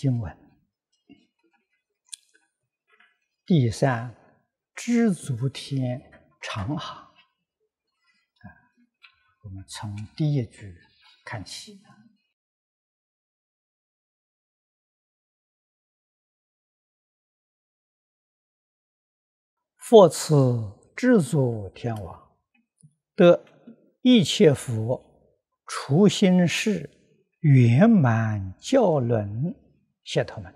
经文第三，知足天常行。啊，我们从第一句看起。佛赐知足天王得一切福，初心是圆满教伦。谢他们，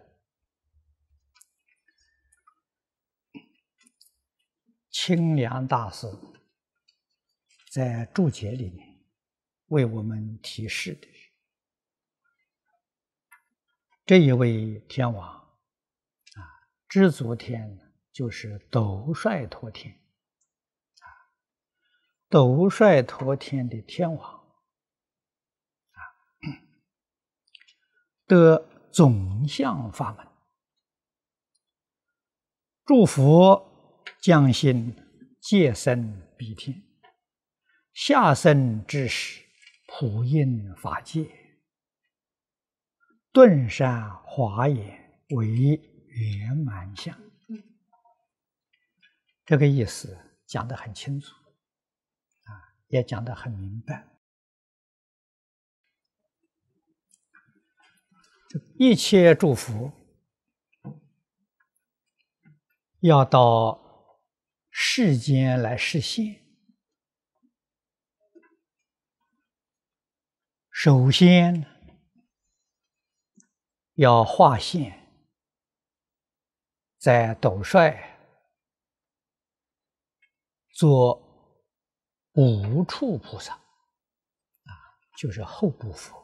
清凉大师在注解里面为我们提示的这一位天王啊，知足天就是斗率陀天啊，斗率陀天的天王啊的。总相法门，祝福将心借身比天，下生之时普应法界，顿山华严为圆满相。这个意思讲的很清楚啊，也讲的很明白。一切祝福要到世间来实现，首先要化现，在斗帅做无处菩萨，啊，就是后部福。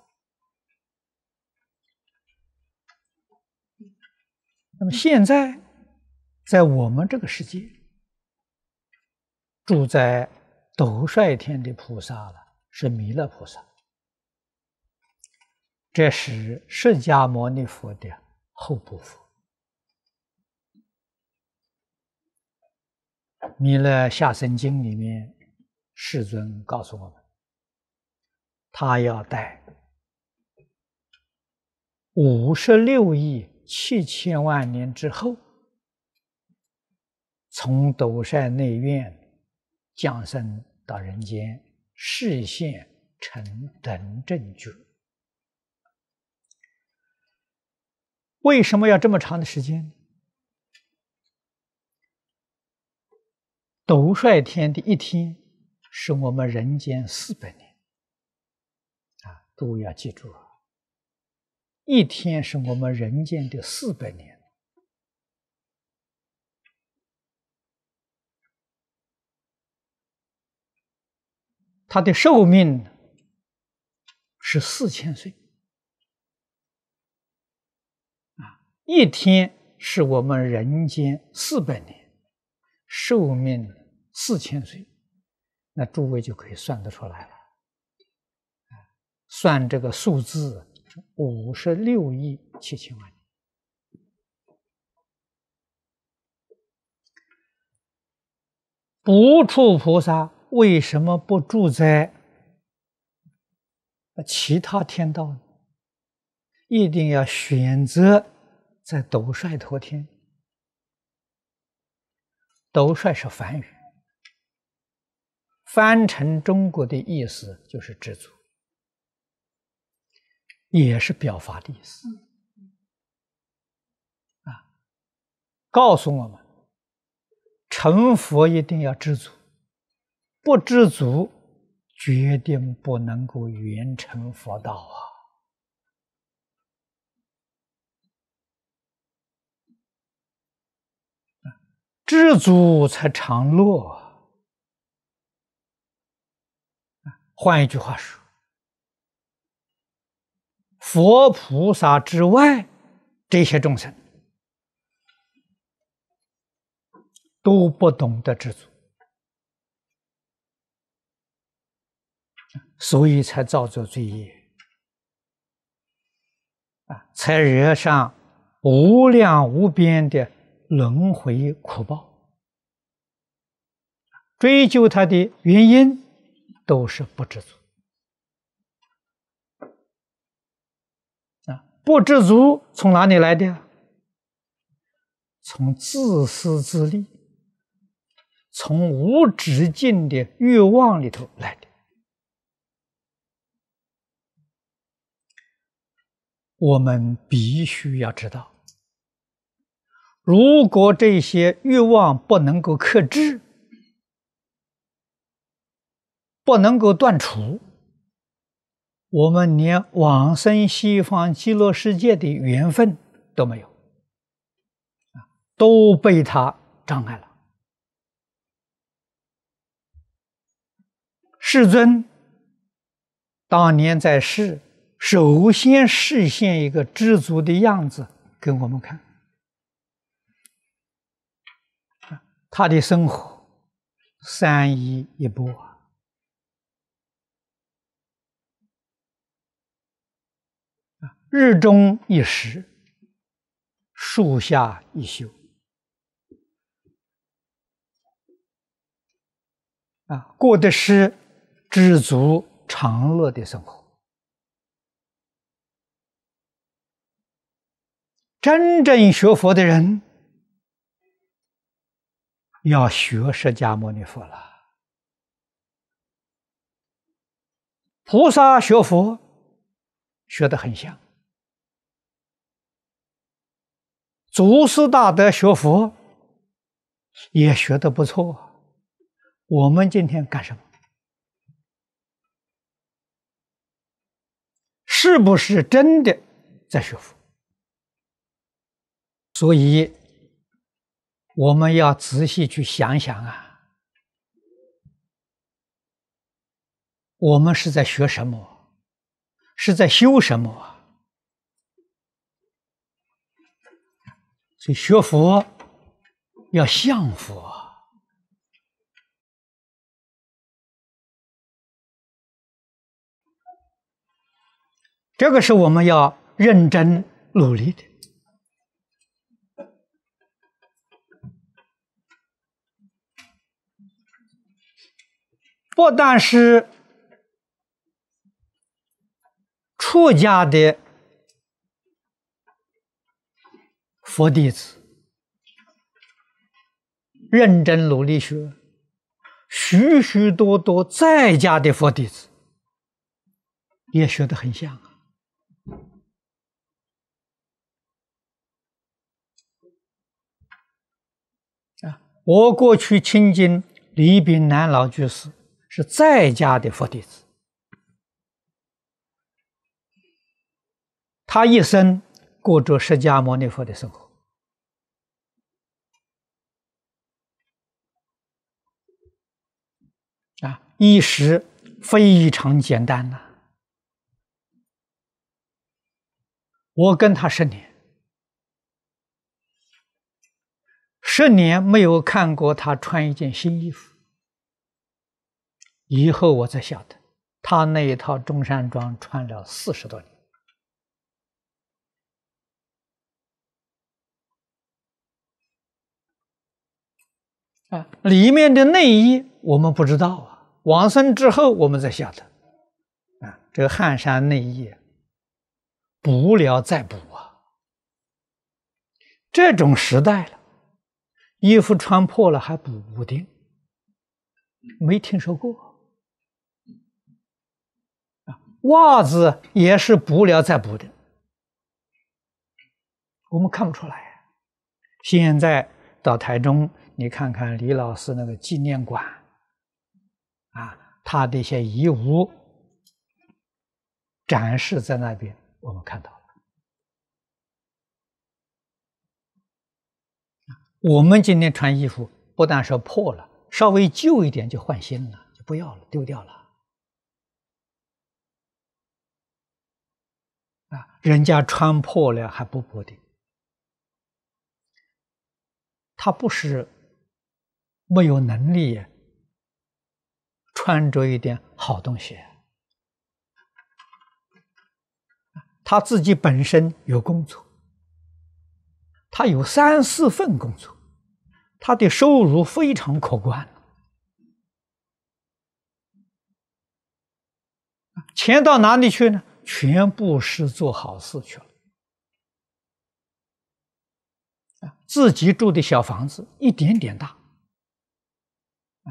那么现在，在我们这个世界，住在斗率天的菩萨了，是弥勒菩萨。这是释迦牟尼佛的后部萨，《弥勒下生经》里面，世尊告诉我们，他要带五十六亿。七千万年之后，从斗善内院降生到人间，视现成等正觉。为什么要这么长的时间？斗率天地一天是我们人间四百年，啊，都要记住了。一天是我们人间的四百年，他的寿命是四千岁，啊，一天是我们人间四百年，寿命四千岁，那诸位就可以算得出来了，算这个数字。五十六亿七千万年，不处菩萨为什么不住在其他天道呢？一定要选择在斗率陀天。斗率是梵语，翻成中国的意思就是知足。也是表法的意思啊！告诉我们，成佛一定要知足，不知足，决定不能够圆成佛道啊！知足才常乐换一句话说。佛菩萨之外，这些众生都不懂得知足，所以才造作罪业啊，才惹上无量无边的轮回苦报。追究他的原因，都是不知足。不知足从哪里来的？从自私自利，从无止境的欲望里头来的。我们必须要知道，如果这些欲望不能够克制，不能够断除。我们连往生西方极乐世界的缘分都没有，啊，都被他障碍了。世尊当年在世，首先示现一个知足的样子给我们看，他的生活三衣一钵。日中一时，树下一宿，啊，过的是知足常乐的生活。真正学佛的人，要学释迦牟尼佛了。菩萨学佛，学的很像。祖师大德学佛也学的不错，我们今天干什么？是不是真的在学佛？所以我们要仔细去想想啊，我们是在学什么？是在修什么？所以学佛要像佛，这个是我们要认真努力的。不但是出家的。佛弟子认真努力学，许许多多在家的佛弟子也学得很像啊！我过去亲近李炳南老居士，是在家的佛弟子，他一生。过着释迦牟尼佛的生活啊，衣食非常简单呐。我跟他十年，十年没有看过他穿一件新衣服。以后我才晓得，他那一套中山装穿了四十多年。啊，里面的内衣我们不知道啊，往生之后我们才晓得，啊，这个汗衫内衣补了再补啊，这种时代了，衣服穿破了还补补丁，没听说过，袜子也是补了再补的，我们看不出来，现在到台中。你看看李老师那个纪念馆，啊，他的一些遗物展示在那边，我们看到了。我们今天穿衣服，不但说破了，稍微旧一点就换新了，就不要了，丢掉了。啊，人家穿破了还不补的，他不是。没有能力穿着一点好东西，他自己本身有工作，他有三四份工作，他的收入非常可观。钱到哪里去呢？全部是做好事去了。自己住的小房子一点点大。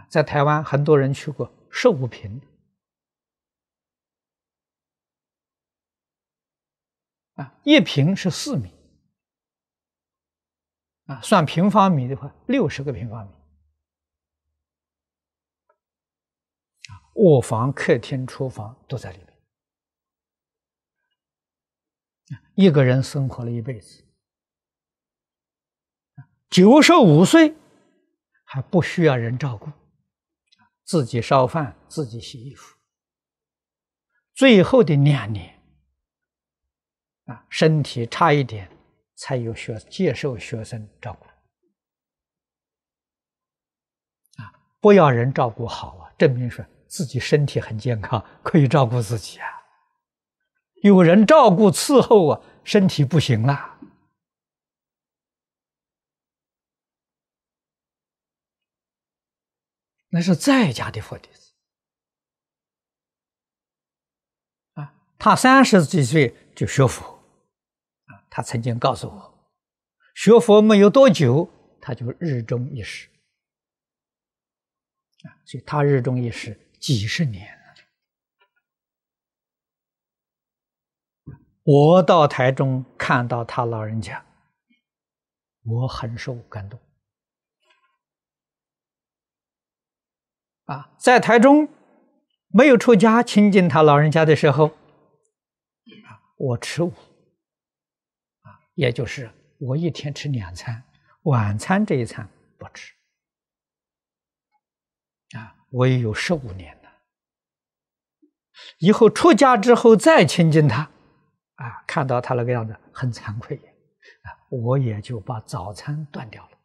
在台湾，很多人去过寿五平。啊，一平是四米，啊，算平方米的话，六十个平方米。啊，卧房、客厅、厨房都在里面。一个人生活了一辈子，九十五岁还不需要人照顾。自己烧饭，自己洗衣服。最后的两年，啊，身体差一点，才有学接受学生照顾，啊，不要人照顾好啊，证明说自己身体很健康，可以照顾自己啊。有人照顾伺候啊，身体不行了。那是在家的佛弟子啊，他三十几岁就学佛啊，他曾经告诉我，学佛没有多久，他就日中一时啊，所以他日中一时几十年了。我到台中看到他老人家，我很受感动。啊，在台中没有出家亲近他老人家的时候，我吃五，啊，也就是我一天吃两餐，晚餐这一餐不吃，啊，我也有十五年了，以后出家之后再亲近他，啊，看到他那个样子很惭愧，啊，我也就把早餐断掉了。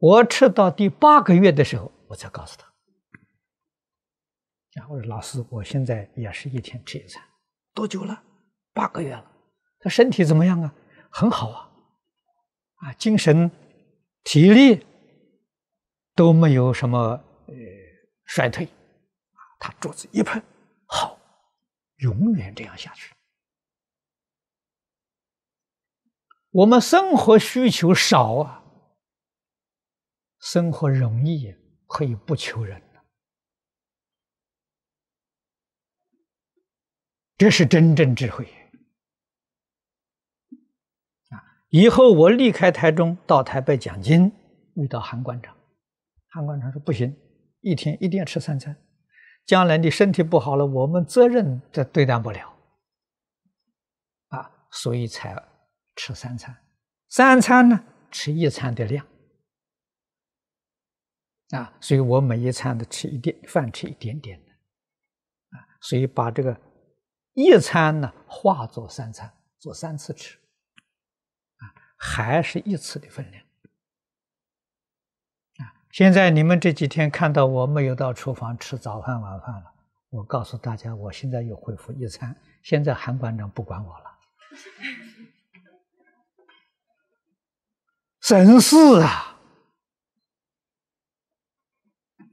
我吃到第八个月的时候，我才告诉他。啊，我说老师，我现在也是一天吃一餐，多久了？八个月了。他身体怎么样啊？很好啊，啊，精神、体力都没有什么呃衰退。他桌子一碰，好，永远这样下去。我们生活需求少啊。生活容易，可以不求人这是真正智慧啊！以后我离开台中到台北讲经，遇到韩馆长，韩馆长说：“不行，一天一定要吃三餐。将来你身体不好了，我们责任都担待不了啊！”所以才吃三餐。三餐呢，吃一餐的量。啊，所以我每一餐都吃一点饭，吃一点点的，啊，所以把这个一餐呢化作三餐，做三次吃，啊，还是一次的分量，啊，现在你们这几天看到我没有到厨房吃早饭晚饭了，我告诉大家，我现在又恢复一餐，现在韩馆长不管我了，真是啊。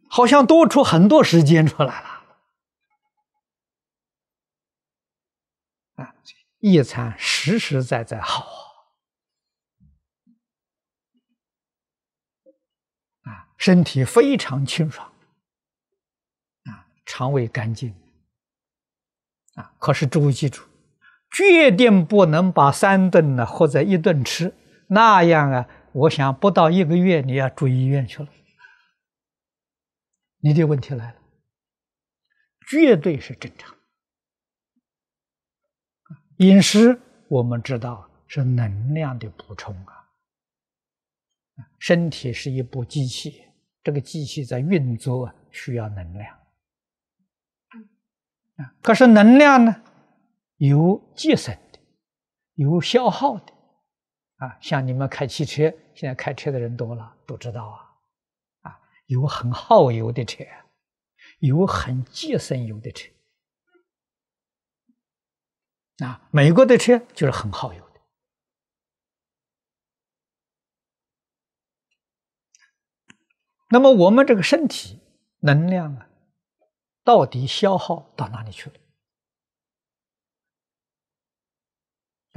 好像多出很多时间出来了，啊，夜餐实实在在好，啊，身体非常清爽，啊，肠胃干净，啊，可是诸位记住，绝对不能把三顿呢或者一顿吃，那样啊，我想不到一个月你要住医院去了。你的问题来了，绝对是正常。饮食我们知道是能量的补充啊，身体是一部机器，这个机器在运作啊需要能量。可是能量呢，有节省的，有消耗的，啊，像你们开汽车，现在开车的人多了，都知道啊。有很耗油的车，有很节省油的车。啊，美国的车就是很耗油的。那么我们这个身体能量啊，到底消耗到哪里去了？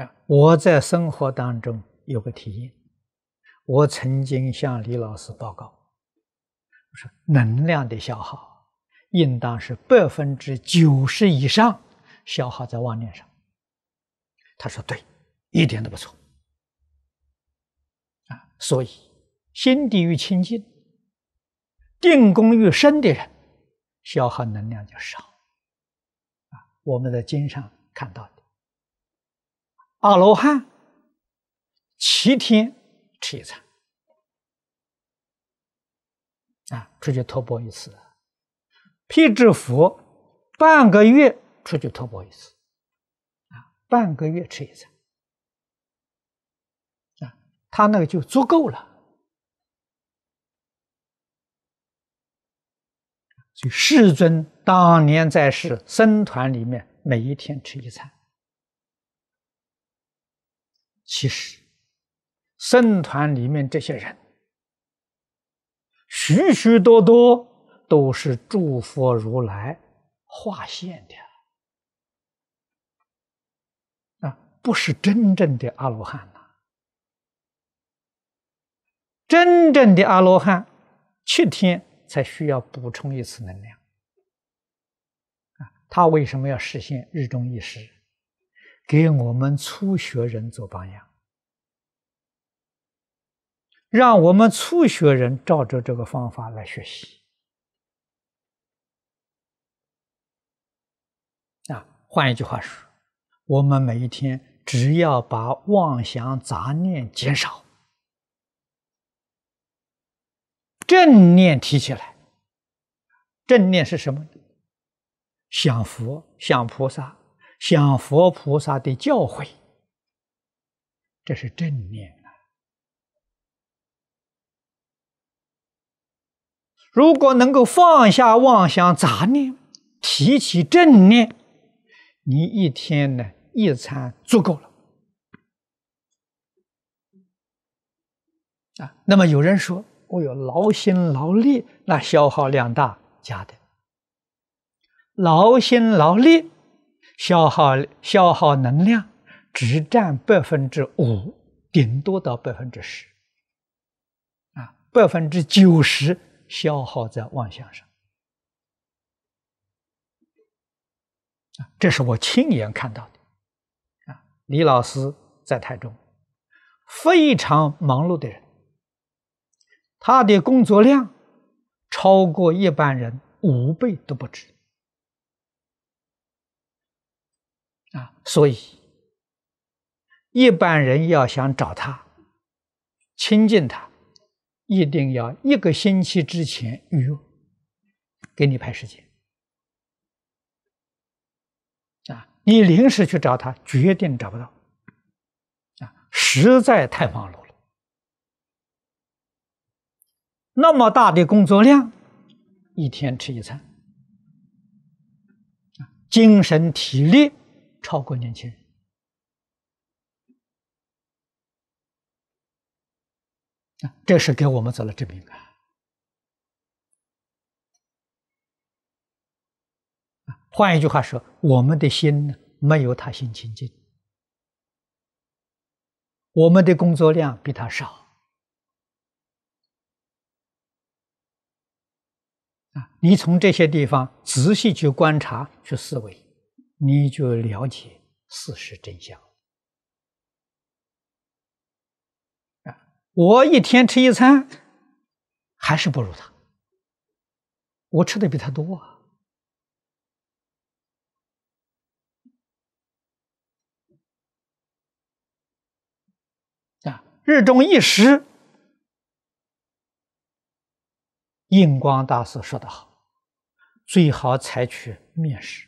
啊，我在生活当中有个体验，我曾经向李老师报告。是能量的消耗应当是百分之九十以上消耗在妄念上。他说对，一点都不错。啊，所以心地越清净、定功于深的人，消耗能量就少。啊，我们在经上看到的，阿罗汉七天吃一餐。啊，出去托钵一次，皮支佛半个月出去托钵一次，啊，半个月吃一餐，啊，他那个就足够了。所以世尊当年在世僧团里面，每一天吃一餐。其实僧团里面这些人。许许多多都是诸佛如来化现的啊，不是真正的阿罗汉呐。真正的阿罗汉，七天才需要补充一次能量啊。他为什么要实现日中一时，给我们初学人做榜样？让我们初学人照着这个方法来学习。啊，换一句话说，我们每一天只要把妄想杂念减少，正念提起来。正念是什么？想佛、想菩萨、想佛菩萨的教诲，这是正念。如果能够放下妄想杂念，提起正念，你一天呢一餐足够了。啊，那么有人说：“我呦，劳心劳力，那消耗量大，假的。劳心劳力消耗消耗能量，只占百分之五，顶多到百分之十。啊，百分之九十。”消耗在妄想上，这是我亲眼看到的，啊，李老师在台中，非常忙碌的人，他的工作量超过一般人五倍都不止，啊，所以一般人要想找他亲近他。一定要一个星期之前预约，给你排时间。啊，你临时去找他，绝对找不到。啊，实在太忙碌了。那么大的工作量，一天吃一餐，精神体力超过年轻人。啊，这是给我们做了证明啊！换一句话说，我们的心没有他心清净，我们的工作量比他少啊！你从这些地方仔细去观察、去思维，你就了解事实真相。我一天吃一餐，还是不如他。我吃的比他多啊！啊，日中一时，印光大师说的好，最好采取面食。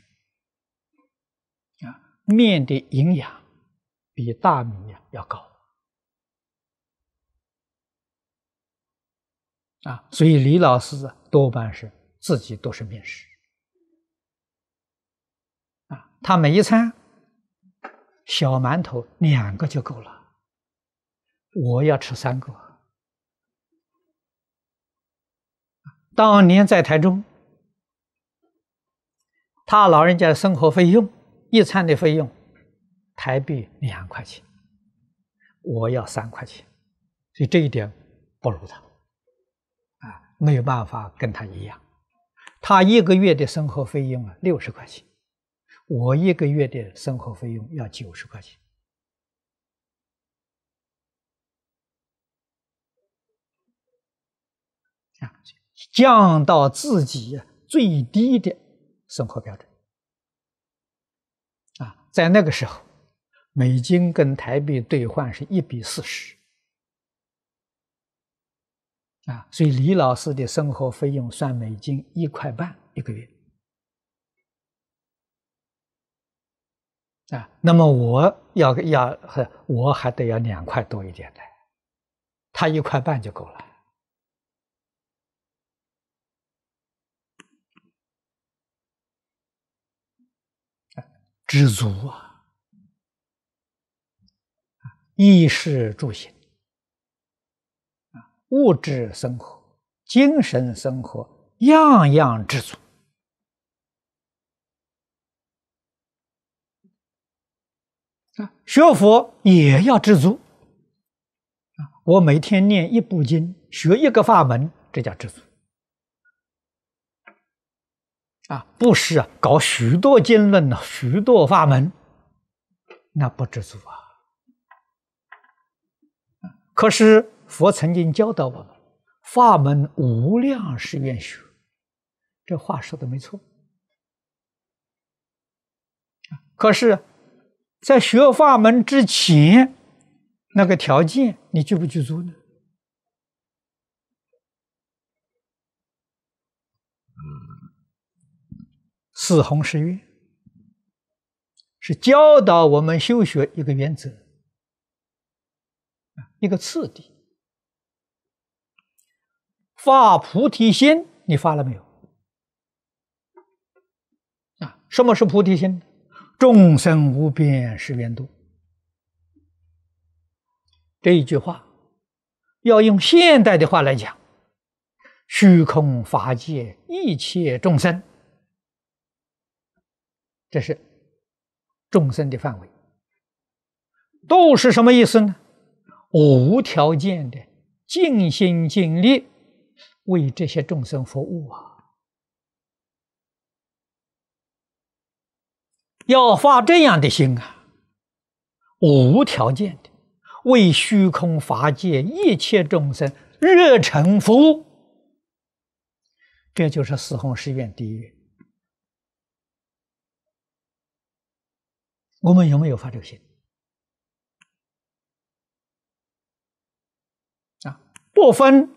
啊，面的营养比大米呀要高。啊，所以李老师多半是自己都是面食，啊，他每一餐小馒头两个就够了，我要吃三个。当年在台中，他老人家生活费用一餐的费用台币两块钱，我要三块钱，所以这一点不如他。没有办法跟他一样，他一个月的生活费用啊六十块钱，我一个月的生活费用要九十块钱，啊，降到自己最低的生活标准，啊，在那个时候，美金跟台币兑换是一比四十。啊，所以李老师的生活费用算美金一块半一个月，啊，那么我要要我还得要两块多一点的，他一块半就够了，知足啊，衣食住行。物质生活、精神生活，样样知足啊！学佛也要知足啊！我每天念一部经，学一个法门，这叫知足啊！不是啊，搞许多经论呢，许多法门，那不知足啊！可是。佛曾经教导我们：“法门无量誓愿学。”这话说的没错。可是，在学法门之前，那个条件你具不具足呢？四弘誓愿是教导我们修学一个原则，一个次第。发菩提心，你发了没有？啊，什么是菩提心？众生无边誓愿度。这一句话，要用现代的话来讲，虚空法界一切众生，这是众生的范围。度是什么意思呢？无条件的，尽心尽力。为这些众生服务啊！要发这样的心啊，无条件的为虚空法界一切众生热诚服务，这就是四宏誓愿第一愿。我们有没有发这个心？啊，不分。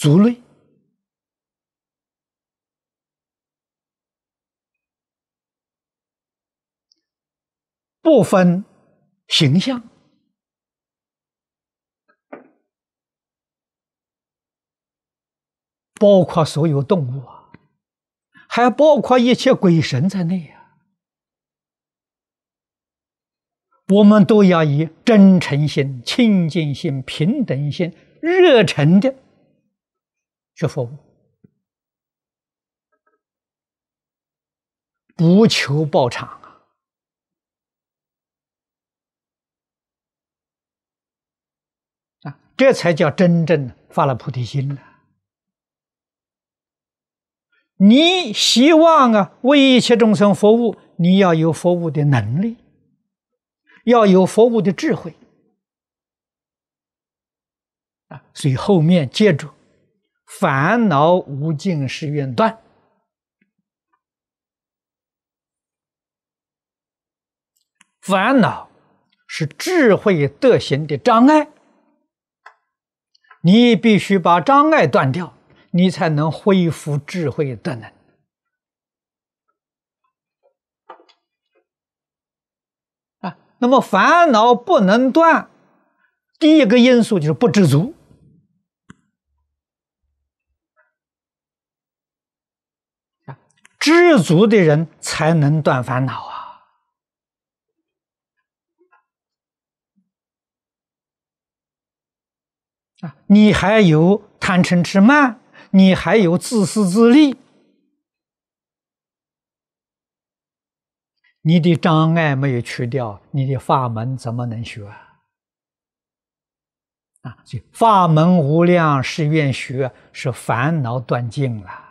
族类不分形象，包括所有动物啊，还包括一切鬼神在内啊，我们都要以真诚心、清净心、平等心、热诚的。这服务不求报偿啊！啊，这才叫真正发了菩提心呢。你希望啊为一切众生服务，你要有服务的能力，要有服务的智慧啊。所以后面接着。烦恼无尽是愿断，烦恼是智慧德行的障碍，你必须把障碍断掉，你才能恢复智慧德能啊。那么烦恼不能断，第一个因素就是不知足。知足的人才能断烦恼啊！啊，你还有贪嗔痴慢，你还有自私自利，你的障碍没有去掉，你的法门怎么能学？啊，所以法门无量誓愿学，是烦恼断尽了。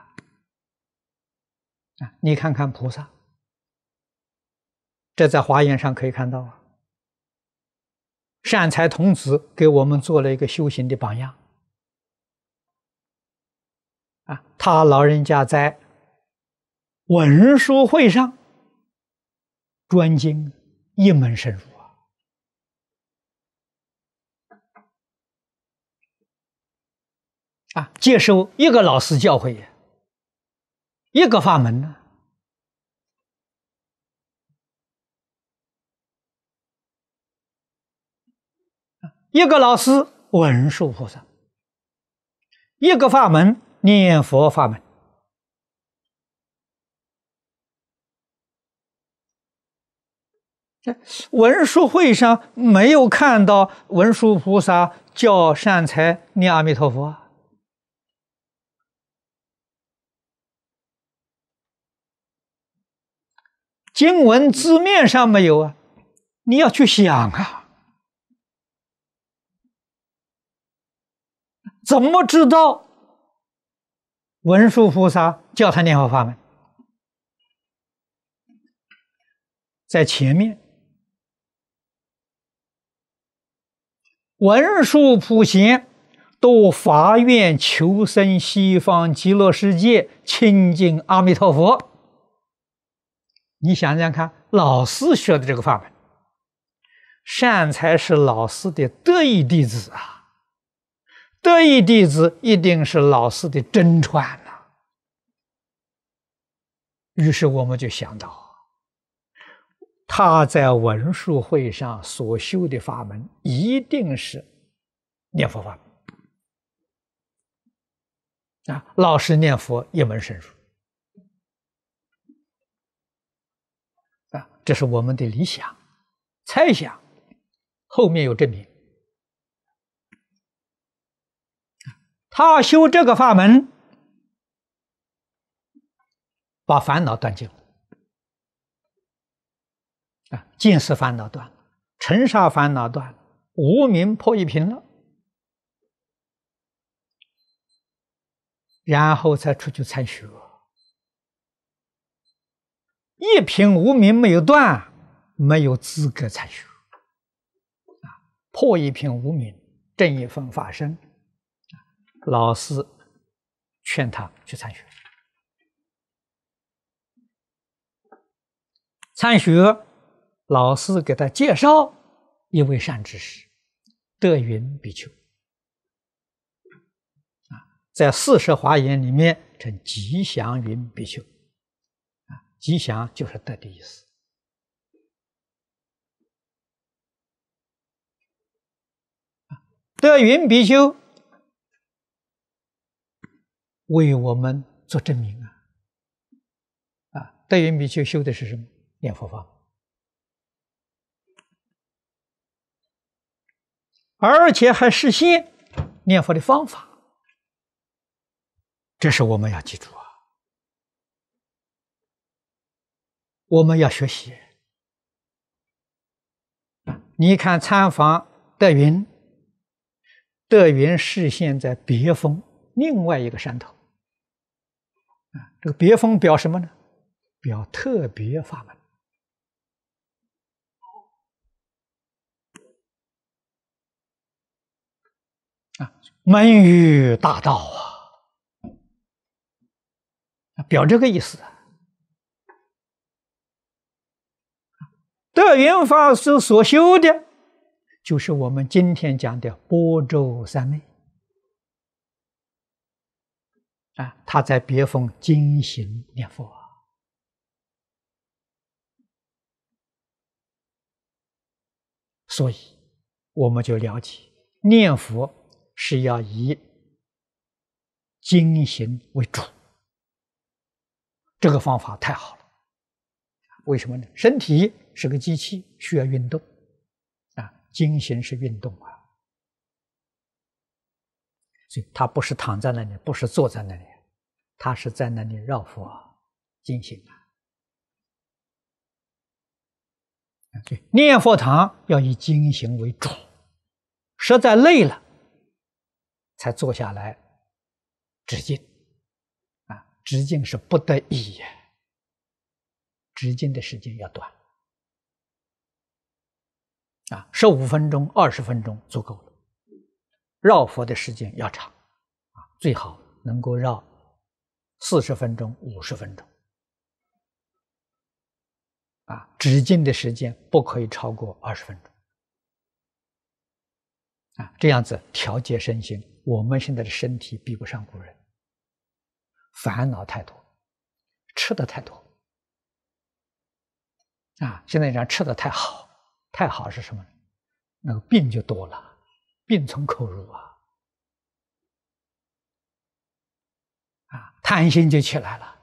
啊，你看看菩萨，这在华严上可以看到啊。善财童子给我们做了一个修行的榜样啊，他老人家在文殊会上专精一门深入啊，啊，接受一个老师教诲。一个法门呢？一个老师文殊菩萨，一个法门念佛法门。文殊会上没有看到文殊菩萨教善财念阿弥陀佛。啊。经文字面上没有啊，你要去想啊，怎么知道文殊菩萨教他念佛法门在前面？文殊普贤都法院求生西方极乐世界，亲近阿弥陀佛。你想想看，老师学的这个法门，善才是老师的得意弟子啊，得意弟子一定是老师的真传呐。于是我们就想到，他在文殊会上所修的法门，一定是念佛法门啊。老师念佛一门深入。这是我们的理想、猜想，后面有证明。他修这个法门，把烦恼断尽了啊，尽是烦恼断了，尘沙烦恼断了，无名破一平了，然后再出去参学。一品无名没有断，没有资格参学啊！破一品无名，正一分法身。老师劝他去参学，参学老师给他介绍一位善知识，德云比丘啊，在《四十华严》里面称吉祥云比丘。吉祥就是得的意思。啊，德云比丘为我们做证明啊！啊，德云比丘修的是什么？念佛法，而且还实现念佛的方法，这是我们要记住。我们要学习。你看，参访德云，德云视现在别峰另外一个山头。啊，这个别峰表什么呢？表特别法门。啊，门与大道啊，表这个意思啊。这云法师所修的，就是我们今天讲的波州三昧啊，他在别峰精行念佛，所以我们就了解念佛是要以精行为主，这个方法太好了，为什么呢？身体。是个机器，需要运动啊！精行是运动啊，所以他不是躺在那里，不是坐在那里，他是在那里绕佛进行啊！对，念佛堂要以精行为主，实在累了才坐下来止接，啊！止径是不得已，止径的时间要短。啊，十五分钟、二十分钟足够了。绕佛的时间要长，啊，最好能够绕四十分钟、五十分钟。啊，止境的时间不可以超过二十分钟。啊，这样子调节身心。我们现在的身体比不上古人，烦恼太多，吃的太多。啊，现在人吃的太好。太好是什么？那个病就多了，病从口入啊！啊，贪心就起来了，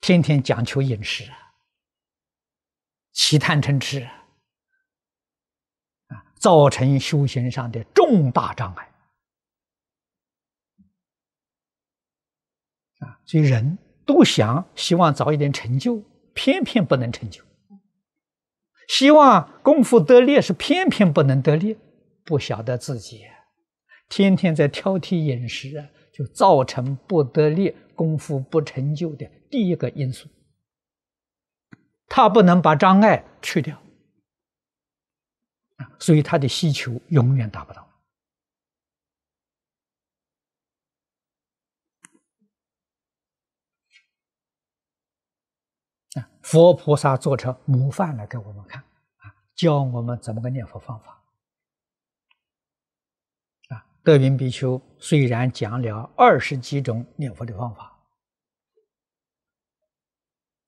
天天讲求饮食，起贪嗔痴啊，造成修行上的重大障碍啊！所以人都想希望早一点成就，偏偏不能成就。希望功夫得力，是偏偏不能得力，不晓得自己，天天在挑剔饮食，就造成不得力、功夫不成就的第一个因素。他不能把障碍去掉，所以他的需求永远达不到。佛菩萨做成模范来给我们看啊，教我们怎么个念佛方法啊？德云比丘虽然讲了二十几种念佛的方法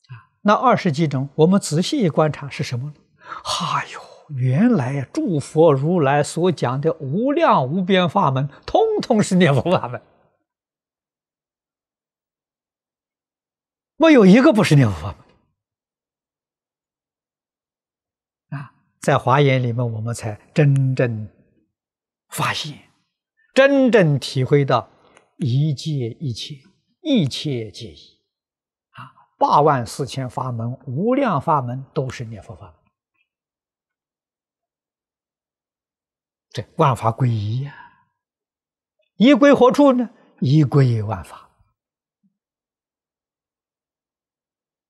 啊，那二十几种我们仔细一观察是什么呢？哈哟，原来呀，诸佛如来所讲的无量无边法门，通通是念佛法门，没有一个不是念佛法门。在华严里面，我们才真正发现，真正体会到一界一切，一切皆一啊，八万四千法门，无量法门，都是念佛法门。这万法归一呀，一归何处呢？一归万法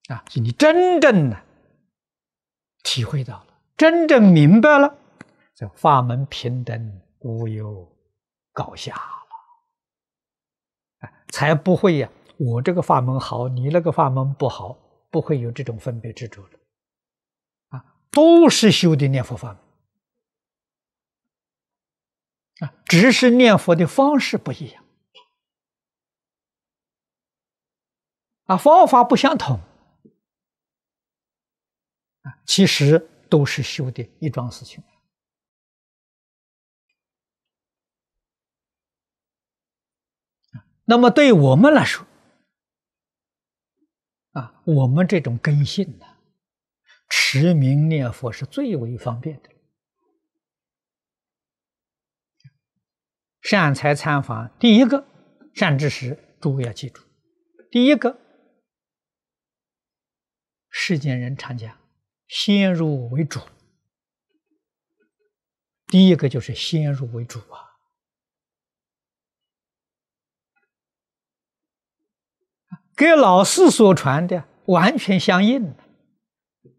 啊！你真正的体会到。真正明白了，这法门平等，无有高下了，才不会呀！我这个法门好，你那个法门不好，不会有这种分别执着了，啊，都是修的念佛法门，啊，只是念佛的方式不一样，啊，方法不相同，啊，其实。都是修的一桩事情。那么对于我们来说，啊，我们这种根性呢，持名念佛是最为方便的。善财参访，第一个善知识，诸位要记住，第一个世间人常讲。先入为主，第一个就是先入为主啊，跟老师所传的完全相应的，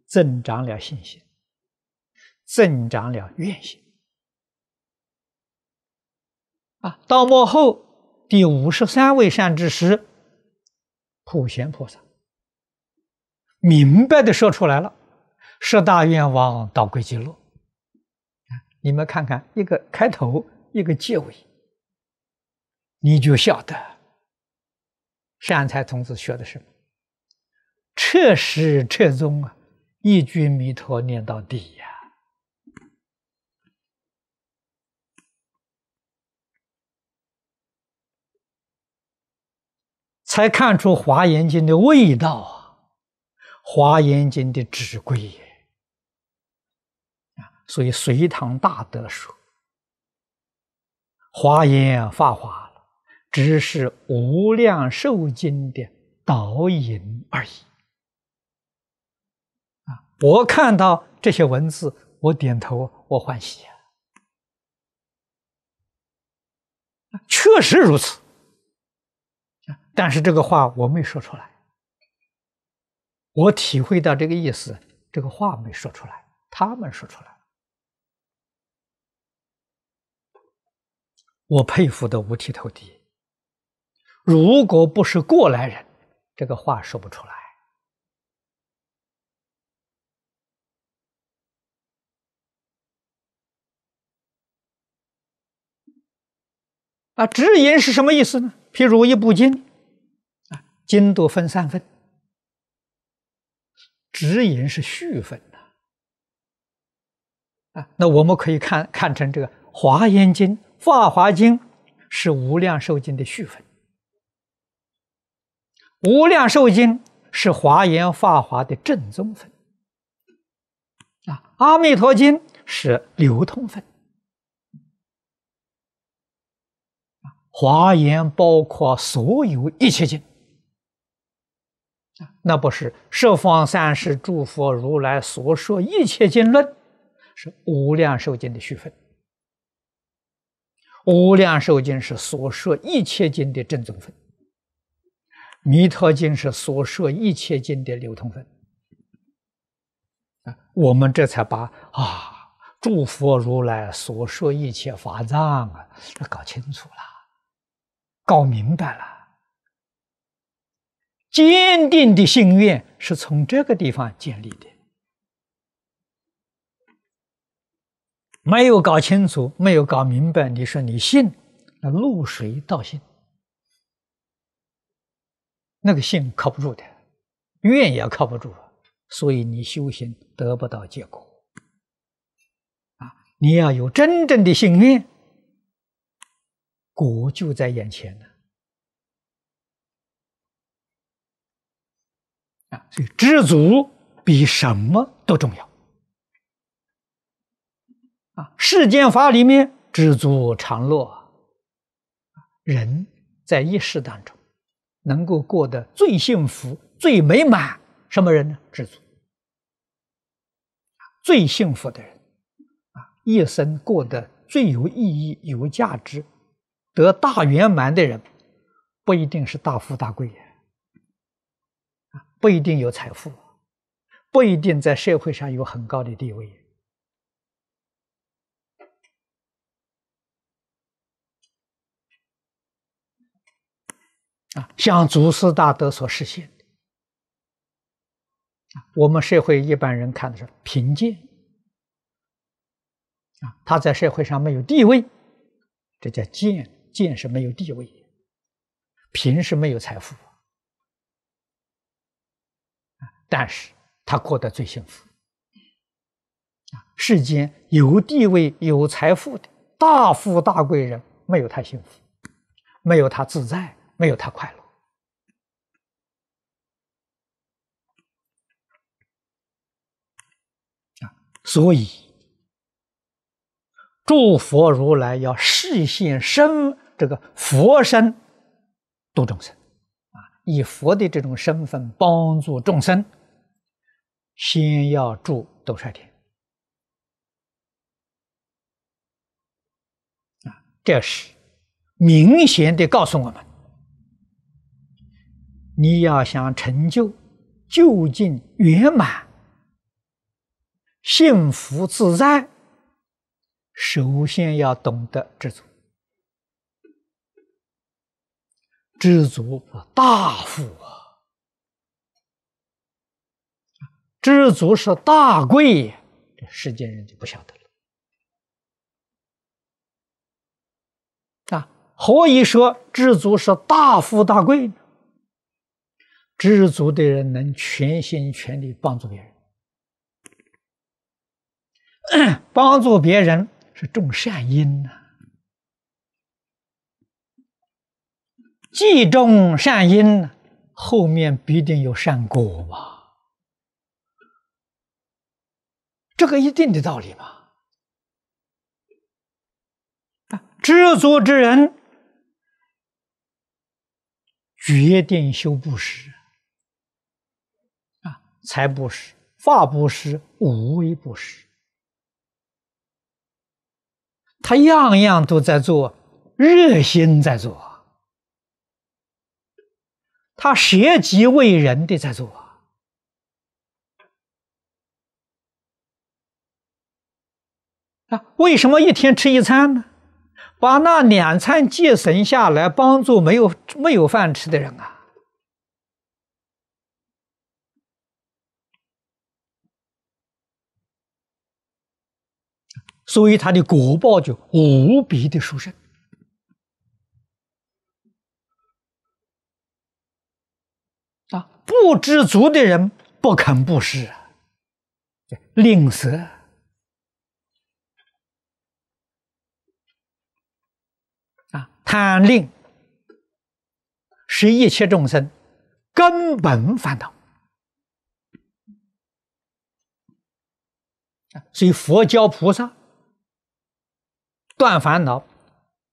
增长了信心，增长了愿心啊。到末后第五十三位善知识，普贤菩萨明白的说出来了。十大愿望到归极乐，你们看看一个开头，一个结尾，你就晓得善财童子学的是彻始彻终啊，一句弥陀念到底呀，才看出《华严经》的味道啊，《华严经》的旨归。所以，隋唐大德说：“华严发华了，只是无量寿经的导引而已。”啊，我看到这些文字，我点头，我欢喜啊，确实如此。但是这个话我没说出来，我体会到这个意思，这个话没说出来，他们说出来。我佩服的五体投地。如果不是过来人，这个话说不出来。啊，直言是什么意思呢？譬如一部经，啊，经多分三分，直言是序分的。啊，那我们可以看看成这个。华严经、法华经是无量寿经的续分，无量寿经是华严法华的正宗分，啊，阿弥陀经是流通分，华严包括所有一切经，那不是十方三世诸佛如来所说一切经论，是无量寿经的续分。无量寿经是所说一切经的正宗分，弥陀经是所说一切经的流通分。啊，我们这才把啊，诸佛如来所说一切法藏啊，这搞清楚了，搞明白了，坚定的心愿是从这个地方建立的。没有搞清楚，没有搞明白，你说你信，那露水道信，那个信靠不住的，愿也靠不住，所以你修行得不到结果。啊，你要有真正的信念，果就在眼前呢。啊，所以知足比什么都重要。啊，世间法里面知足常乐，人在一世当中能够过得最幸福、最美满，什么人呢？知足，最幸福的人，啊，一生过得最有意义、有价值，得大圆满的人，不一定是大富大贵不一定有财富，不一定在社会上有很高的地位。啊，像祖师大德所实现的，我们社会一般人看的是贫贱啊，他在社会上没有地位，这叫贱；贱是没有地位，贫是没有财富。但是，他过得最幸福世间有地位、有财富的大富大贵人，没有他幸福，没有他自在。没有他快乐啊！所以，诸佛如来要示现身，这个佛身度众生啊，以佛的这种身份帮助众生，先要住斗率天啊，这是明显的告诉我们。你要想成就、究竟圆满、幸福自在，首先要懂得知足。知足是大富啊，知足是大贵。这世间人就不晓得了啊！何以说知足是大富大贵呢？知足的人能全心全力帮助别人，帮助别人是种善因呐。既种善因后面必定有善果嘛。这个一定的道理嘛。知足之人决定修布施。财布施、法布施、无为布施，他样样都在做，热心在做，他舍己为人的在做啊！为什么一天吃一餐呢？把那两餐节省下来，帮助没有没有饭吃的人啊！所以他的果报就无比的殊胜啊！不知足的人不肯布施，吝啬啊，贪吝是一切众生根本烦恼所以佛教菩萨。断烦恼，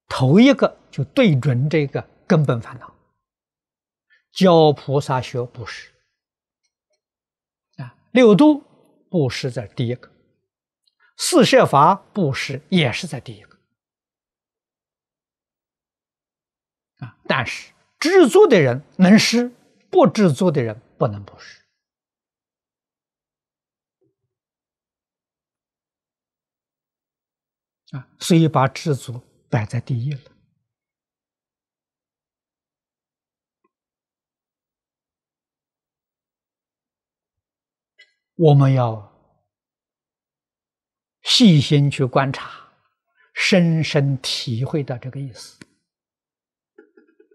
头一个就对准这个根本烦恼。教菩萨学布施，啊，六度布施在第一个，四摄法布施也是在第一个。啊，但是知足的人能施，不知足的人不能布施。啊，所以把知足摆在第一了。我们要细心去观察，深深体会到这个意思。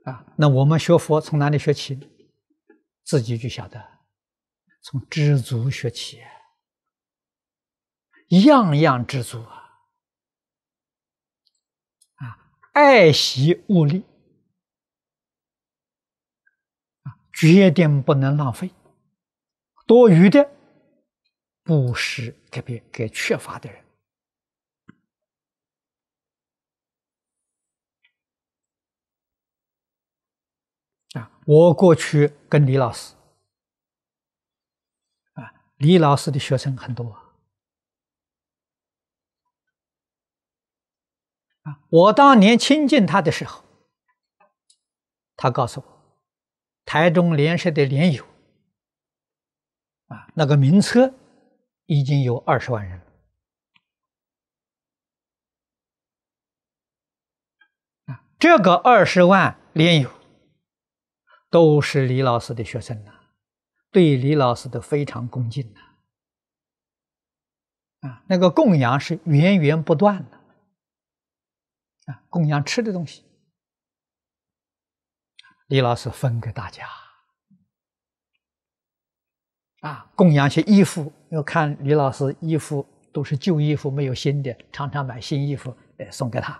啊，那我们学佛从哪里学起？自己就晓得，从知足学起，样样知足啊。爱惜物力啊，绝对不能浪费。多余的不施给别给缺乏的人啊！我过去跟李老师啊，李老师的学生很多啊。我当年亲近他的时候，他告诉我，台中联社的联友啊，那个名册已经有二十万人了。啊，这个二十万联友都是李老师的学生呐，对李老师都非常恭敬的。啊，那个供养是源源不断的。供养吃的东西，李老师分给大家啊，供养些衣服，要看李老师衣服都是旧衣服，没有新的，常常买新衣服，呃，送给他，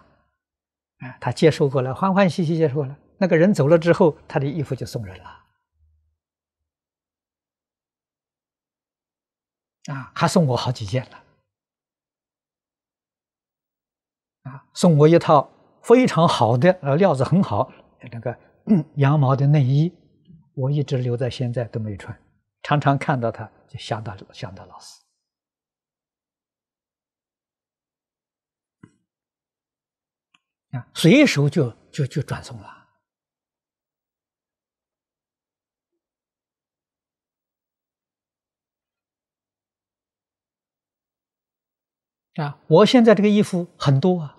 他接受过来，欢欢喜喜接过了。那个人走了之后，他的衣服就送人了，啊，还送我好几件了。送我一套非常好的呃料子很好那个羊毛的内衣，我一直留在现在都没穿，常常看到它就想到想到老师啊，随手就就就转送了啊，我现在这个衣服很多啊。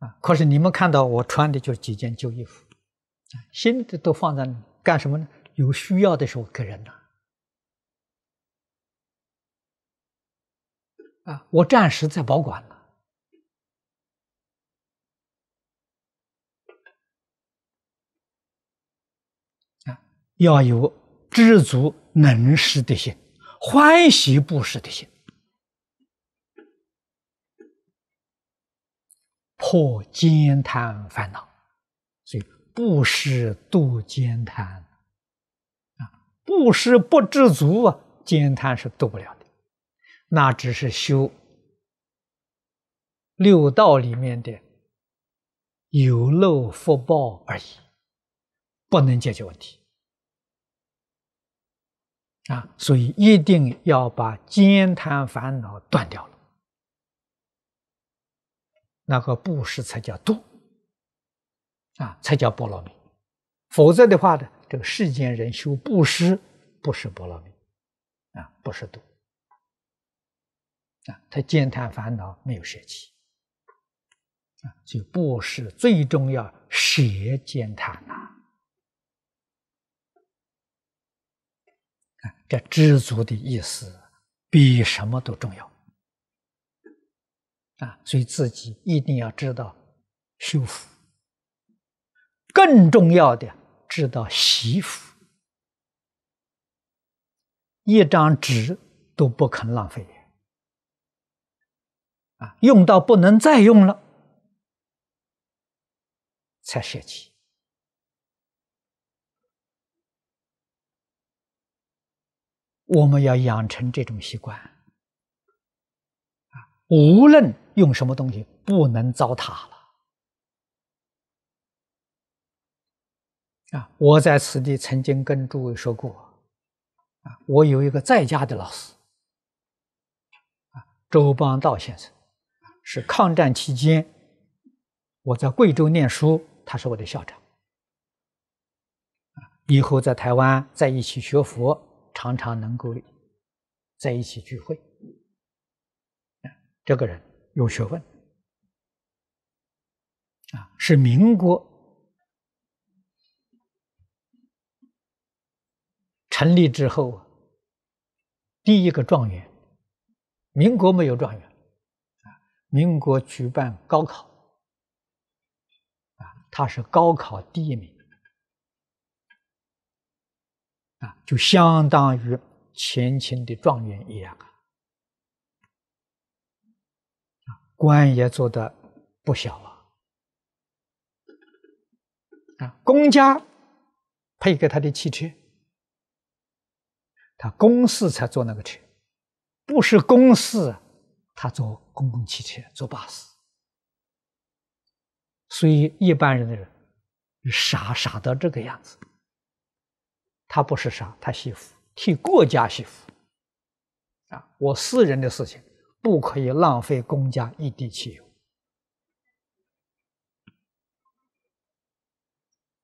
啊！可是你们看到我穿的就几件旧衣服，啊，新的都放在干什么呢？有需要的时候给人呐。啊，我暂时在保管了。啊，要有知足能施的心，欢喜布施的心。破兼贪烦恼，所以不施度兼贪啊，不施不知足啊，兼贪是度不了的，那只是修六道里面的有漏福报而已，不能解决问题啊，所以一定要把坚贪烦恼断掉了。那个布施才叫度，啊，才叫波罗蜜，否则的话呢，这个世间人修布施，不是波罗蜜，啊，不是度，啊，他见贪烦恼没有舍弃，啊，所以布施最重要舍见贪呐，啊，这知足的意思比什么都重要。啊，所以自己一定要知道修复，更重要的知道惜福，一张纸都不肯浪费啊，用到不能再用了才舍弃。我们要养成这种习惯啊，无论。用什么东西不能糟蹋了啊！我在此地曾经跟诸位说过，啊，我有一个在家的老师，啊，周邦道先生，是抗战期间我在贵州念书，他是我的校长。以后在台湾在一起学佛，常常能够在一起聚会。这个人。有学问啊，是民国成立之后第一个状元。民国没有状元啊，民国举办高考啊，他是高考第一名啊，就相当于前清的状元一样。官也做的不小啊！啊，公家配给他的汽车，他公事才坐那个车，不是公事他坐公共汽车坐巴士。所以一般人的人傻傻到这个样子。他不是傻，他惜福，替国家惜福啊！我私人的事情。不可以浪费公家一滴汽油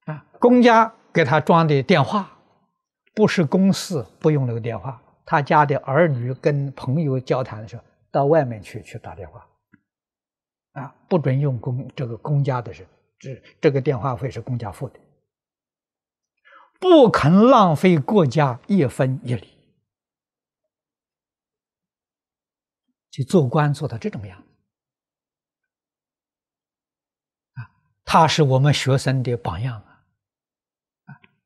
啊！公家给他装的电话，不是公司不用那个电话。他家的儿女跟朋友交谈的时候，到外面去去打电话啊，不准用公这个公家的是，这这个电话费是公家付的，不肯浪费国家一分一厘。去做官做到这种样，啊，他是我们学生的榜样啊！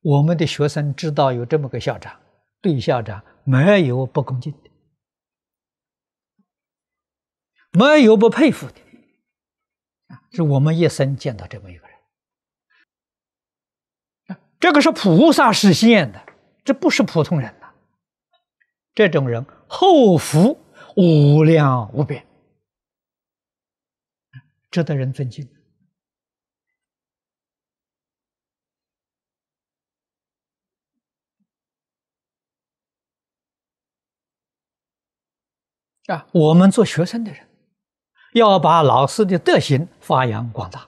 我们的学生知道有这么个校长，对校长没有不恭敬的，没有不佩服的啊！我们一生见到这么一个人，这个是菩萨实现的，这不是普通人呐！这种人后福。无量无边，值得人尊敬。啊，我们做学生的人要把老师的德行发扬光大，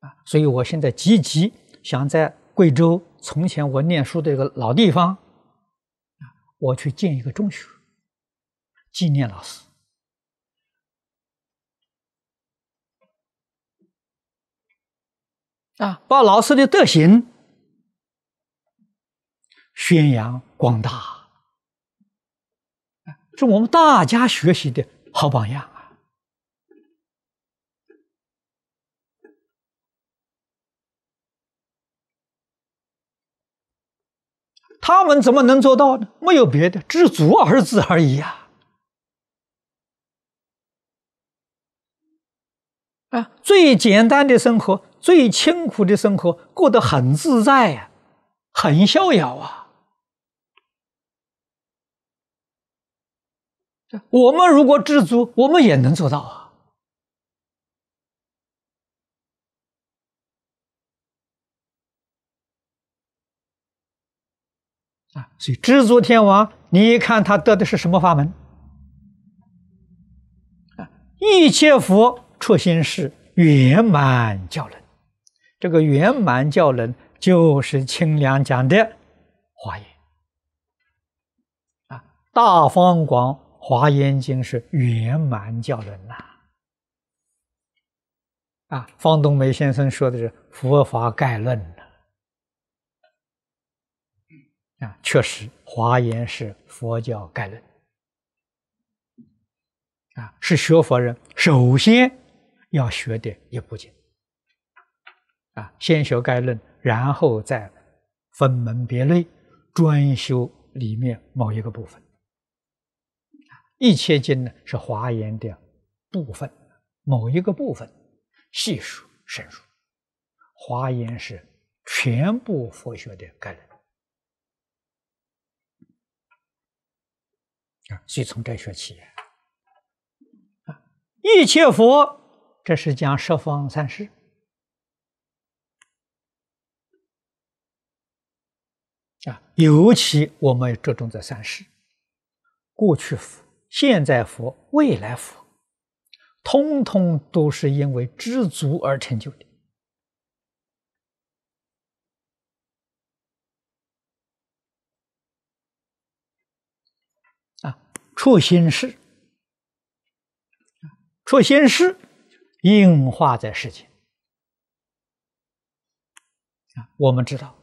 啊，所以我现在积极想在贵州，从前我念书的一个老地方，啊，我去建一个中学。纪念老师啊，把老师的德行宣扬光大，是我们大家学习的好榜样啊！他们怎么能做到呢？没有别的，知足二字而已啊！啊，最简单的生活，最清苦的生活，过得很自在呀，很逍遥啊。我们如果知足，我们也能做到啊。啊，所以知足天王，你看他得的是什么法门？啊，一切佛初心是圆满教人，这个圆满教人就是清凉讲的《华严》啊，《大方广华严经》是圆满教人呐。啊，方东梅先生说的是《佛法概论》呐。啊，确实，《华严》是佛教概论。啊，是学佛人首先。要学的也不精。啊，先学概论，然后再分门别类专修里面某一个部分。一千经呢是华严的部分，某一个部分细数深入。华严是全部佛学的概论，啊，所以从这学起啊，一切佛。这是讲十方三世，啊，尤其我们着重在三世：过去佛、现在佛、未来佛，通通都是因为知足而成就的。啊，处心是，处心是。应化在世间啊，我们知道，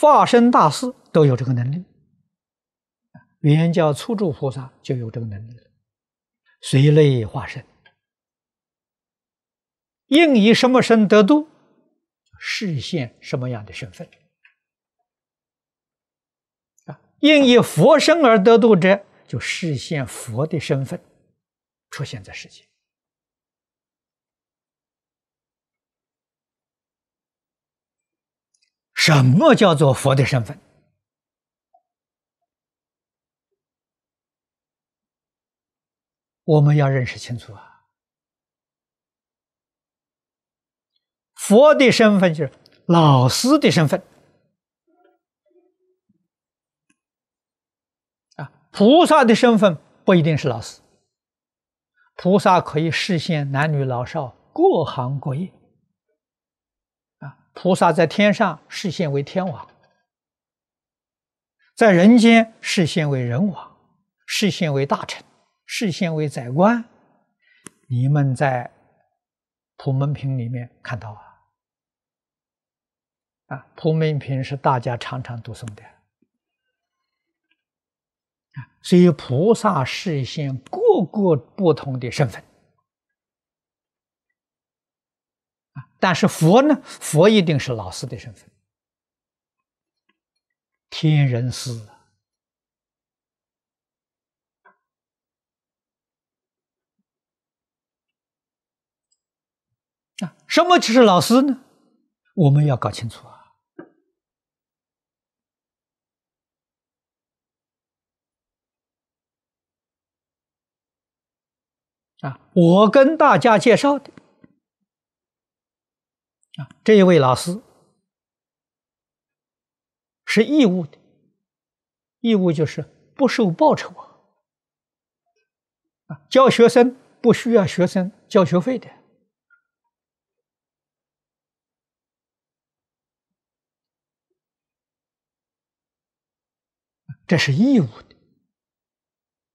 化身大士都有这个能力。原教初住菩萨就有这个能力了，随类化身。应以什么身得度，就实现什么样的身份。啊，应以佛身而得度者，就实现佛的身份，出现在世间。什么叫做佛的身份？我们要认识清楚啊！佛的身份就是老师的身份啊！菩萨的身份不一定是老师，菩萨可以视现男女老少，各行各业。菩萨在天上视线为天王，在人间视线为人王，视线为大臣，视线为宰官。你们在《普门品》里面看到啊，啊，《普门品》是大家常常读诵的，所以菩萨视现各个不同的身份。但是佛呢？佛一定是老师的身份，天人师啊！什么就是老师呢？我们要搞清楚啊！啊，我跟大家介绍的。啊，这一位老师是义务的，义务就是不受报酬啊，啊，教学生不需要学生交学费的，这是义务的。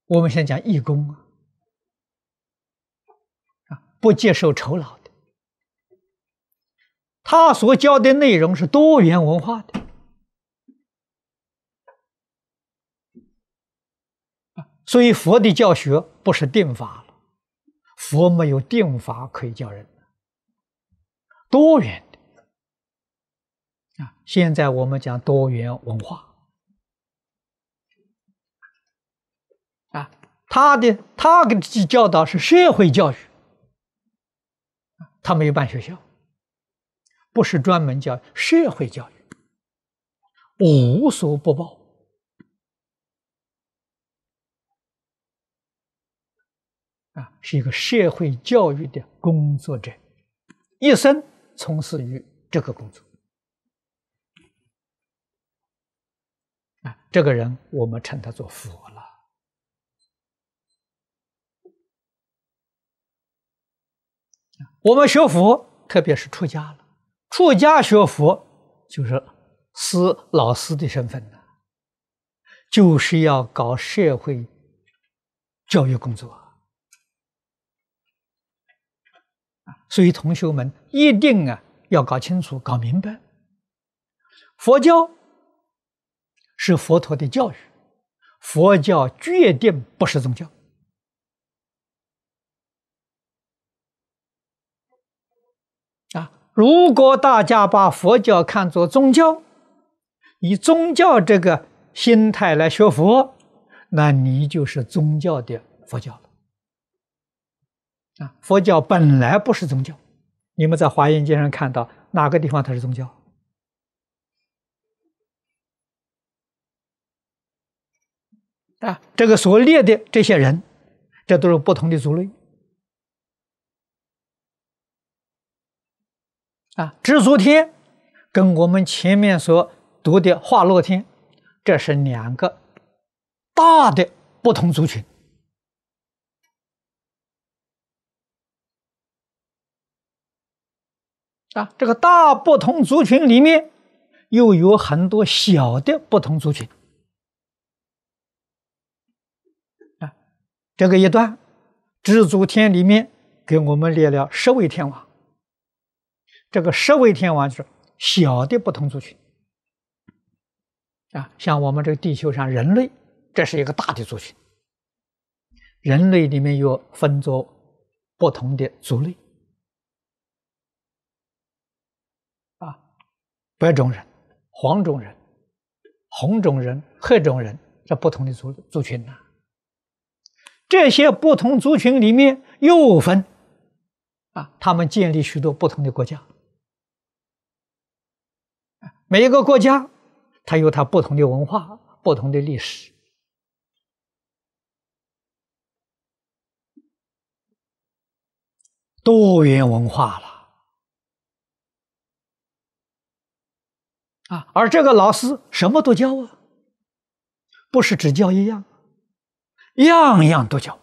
我们先讲义工啊，不接受酬劳的。他所教的内容是多元文化的，所以佛的教学不是定法了。佛没有定法可以教人，多元的啊。现在我们讲多元文化啊，他的他给教导是社会教育，他没有办学校。不是专门教社会教育，无所不报啊，是一个社会教育的工作者，一生从事于这个工作啊，这个人我们称他做佛了。我们学佛，特别是出家了。出家学佛，就是师老师的身份就是要搞社会教育工作所以同学们一定啊要搞清楚、搞明白，佛教是佛陀的教育，佛教决定不是宗教。如果大家把佛教看作宗教，以宗教这个心态来学佛，那你就是宗教的佛教了。啊，佛教本来不是宗教。你们在《华严经》上看到哪个地方它是宗教？啊，这个所列的这些人，这都是不同的族类。啊，知足天跟我们前面所读的化罗天，这是两个大的不同族群。啊，这个大不同族群里面又有很多小的不同族群。啊，这个一段知足天里面给我们列了十位天王。这个十位天王就是小的不同族群啊，像我们这个地球上人类，这是一个大的族群。人类里面有分作不同的族类啊，白种人、黄种人、红种人、黑种人，这不同的族族群呐。这些不同族群里面又分啊，他们建立许多不同的国家。每一个国家，它有它不同的文化、不同的历史，多元文化了啊！而这个老师什么都教啊，不是只教一样，样样都教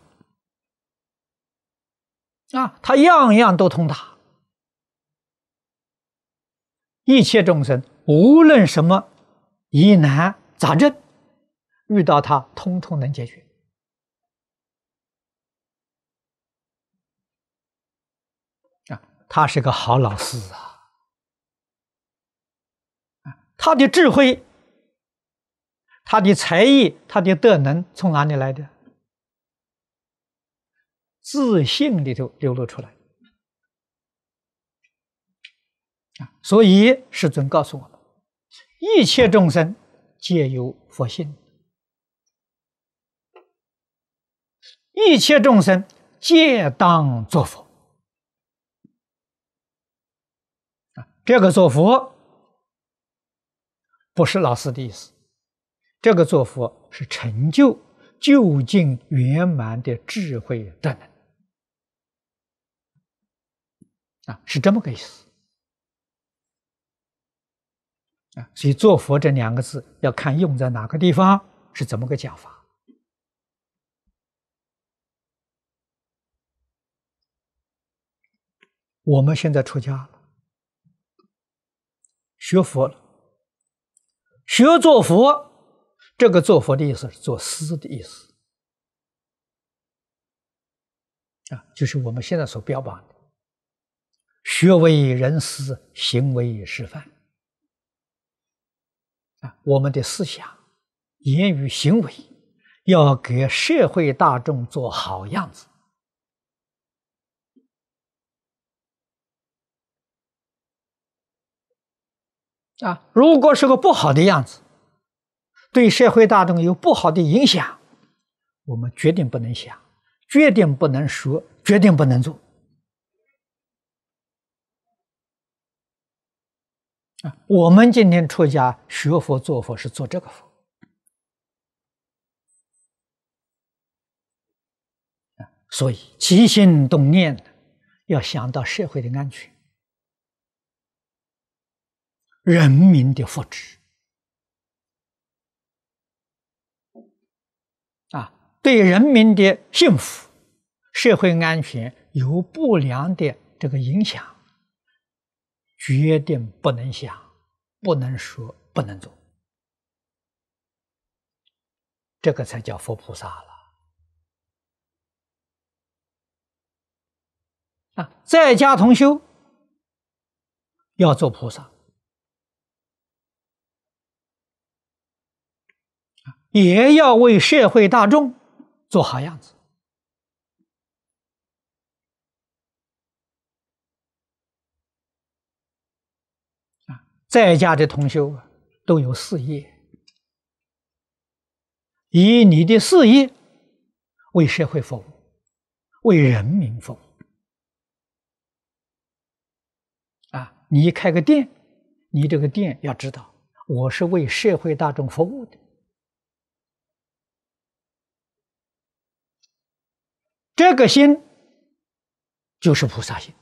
啊，他样样都通达，一切众生。无论什么疑难杂症，遇到他通通能解决啊！他是个好老师啊！他的智慧、他的才艺、他的德能从哪里来的？自信里头流露出来。所以，世尊告诉我们：一切众生皆有佛性，一切众生皆当作佛。啊，这个作佛不是老师的意思，这个作佛是成就究竟圆满的智慧的能。啊，是这么个意思。啊，所以“做佛”这两个字要看用在哪个地方是怎么个讲法。我们现在出家了，学佛了，学做佛。这个“做佛”的意思是做师的意思，啊，就是我们现在所标榜的：学为人师，行为示范。啊，我们的思想、言语、行为，要给社会大众做好样子。啊，如果是个不好的样子，对社会大众有不好的影响，我们决定不能想，决定不能说，决定不能做。啊，我们今天出家学佛做佛是做这个佛所以起心动念要想到社会的安全、人民的福祉啊，对人民的幸福、社会安全有不良的这个影响。决定不能想，不能说，不能做，这个才叫佛菩萨了。啊，在家同修要做菩萨，也要为社会大众做好样子。在家的同修都有事业，以你的事业为社会服务，为人民服务。啊，你一开个店，你这个店要知道，我是为社会大众服务的，这个心就是菩萨心。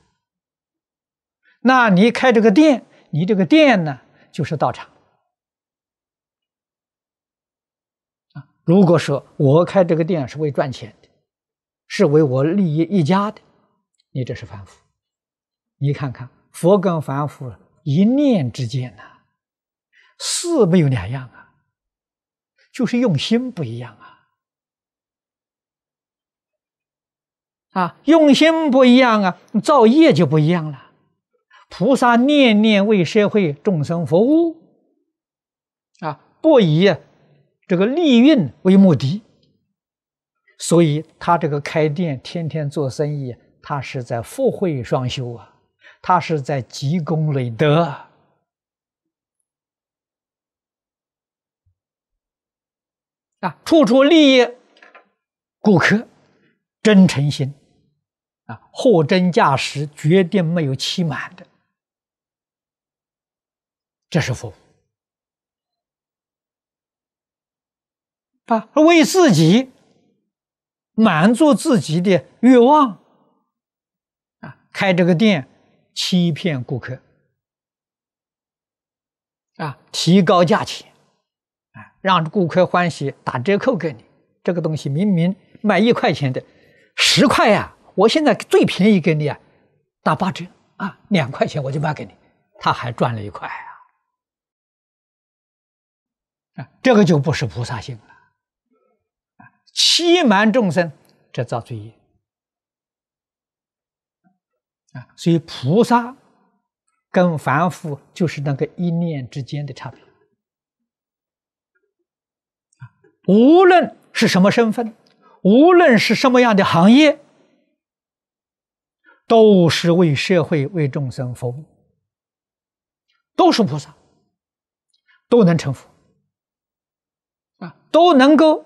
那你开这个店。你这个店呢，就是道场啊。如果说我开这个店是为赚钱，是为我利益一家的，你这是凡夫。你看看佛跟凡夫一念之间呐，是没有两样啊，就是用心不一样啊，啊，用心不一样啊，造业就不一样了。菩萨念念为社会众生服务，啊，不以这个利运为目的。所以他这个开店，天天做生意，他是在福慧双修啊，他是在积功累德啊，处处利益顾客，真诚心啊，货真价实，绝对没有欺瞒的。这是佛。啊，为自己满足自己的欲望啊，开这个店欺骗顾客啊，提高价钱啊，让顾客欢喜，打折扣给你这个东西明明卖一块钱的十块呀，我现在最便宜给你啊，打八折啊，两块钱我就卖给你，他还赚了一块。这个就不是菩萨性了，欺瞒众生，这造罪业，啊，所以菩萨跟凡夫就是那个一念之间的差别，无论是什么身份，无论是什么样的行业，都是为社会、为众生服务，都是菩萨，都能成佛。都能够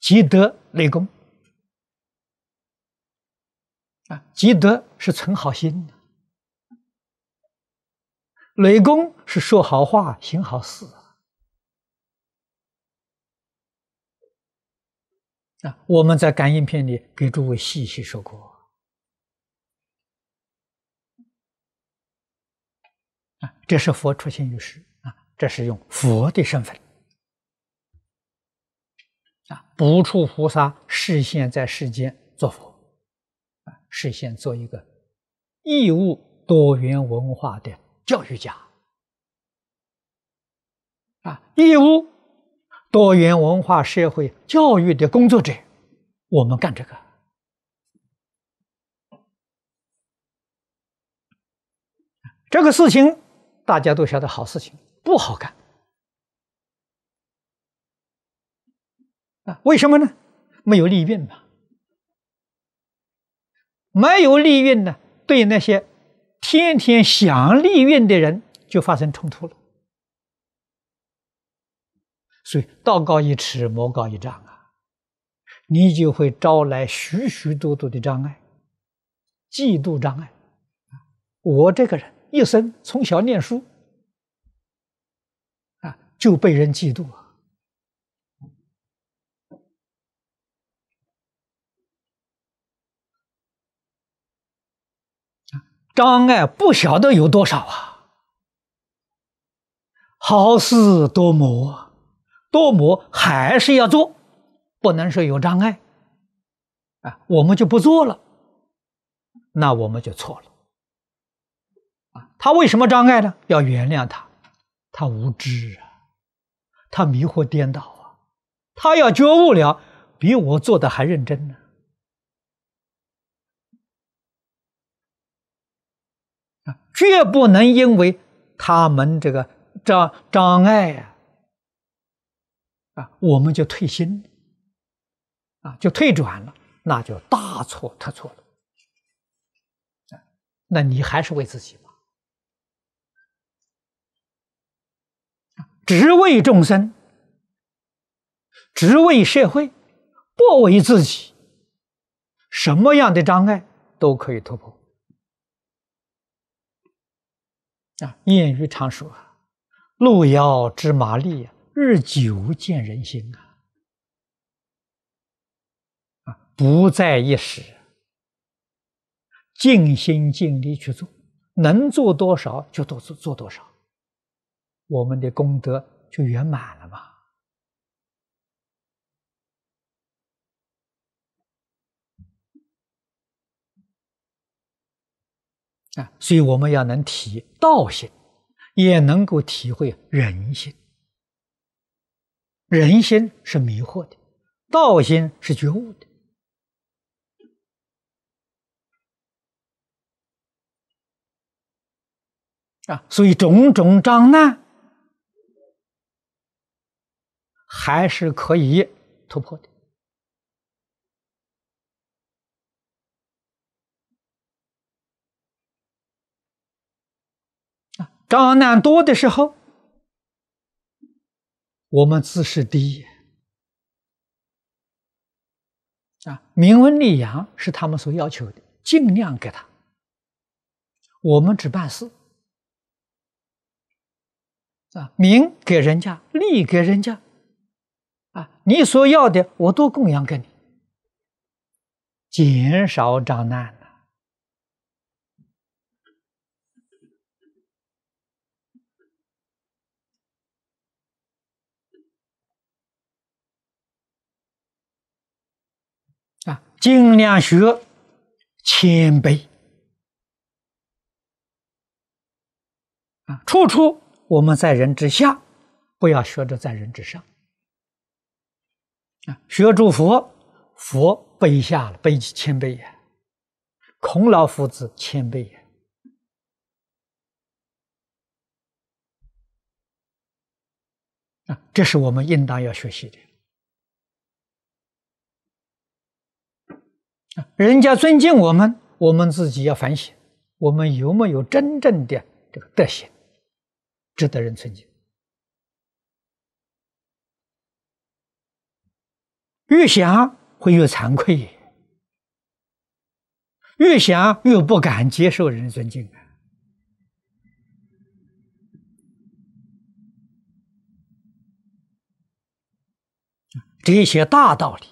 积德累功啊！积德是存好心，累功是说好话、行好事啊！我们在感应篇里给诸位细细说过这是佛出现于世。这是用佛的身份啊，不处菩萨，事先在世间做佛啊，事先做一个义务多元文化的教育家啊，义务多元文化社会教育的工作者，我们干这个，这个事情大家都晓得，好事情。不好干啊？为什么呢？没有利润吧？没有利润呢，对那些天天想利润的人就发生冲突了。所以道高一尺，魔高一丈啊，你就会招来许许多多的障碍，嫉妒障碍。我这个人一生从小念书。就被人嫉妒了，障碍不晓得有多少啊！好事多磨，多磨还是要做，不能说有障碍，啊，我们就不做了，那我们就错了。他为什么障碍呢？要原谅他，他无知啊。他迷惑颠倒啊，他要觉悟了，比我做的还认真呢。啊，绝不能因为他们这个障障碍啊，我们就退心，啊，就退转了，那就大错特错了。那你还是为自己。只为众生，只为社会，不为自己。什么样的障碍都可以突破。啊，谚语常说：“路遥知马力日久见人心啊。”啊，不在一时，尽心尽力去做，能做多少就多做多少。我们的功德就圆满了嘛！啊，所以我们要能体道心，也能够体会人心。人心是迷惑的，道心是觉悟的。啊，所以种种障碍。还是可以突破的啊！障碍多的时候，我们姿势低啊，名文立阳是他们所要求的，尽量给他，我们只办事啊，名给人家，利给人家。啊，你所要的我都供养给你，减少障难了。啊，尽量学谦卑。啊，处处我们在人之下，不要学着在人之上。啊，学诸佛，佛卑下了，卑几千倍呀！孔老夫子，千倍呀！啊，这是我们应当要学习的。啊，人家尊敬我们，我们自己要反省，我们有没有真正的这个德行，值得人尊敬？越想会越惭愧，越想越不敢接受人尊敬啊！这些大道理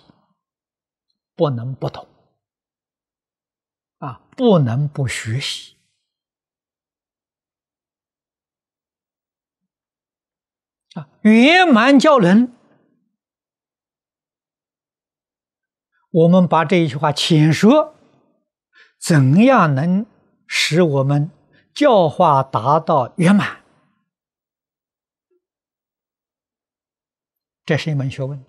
不能不懂啊，不能不学习啊！圆满教人。我们把这一句话浅说，怎样能使我们教化达到圆满？这是一门学问。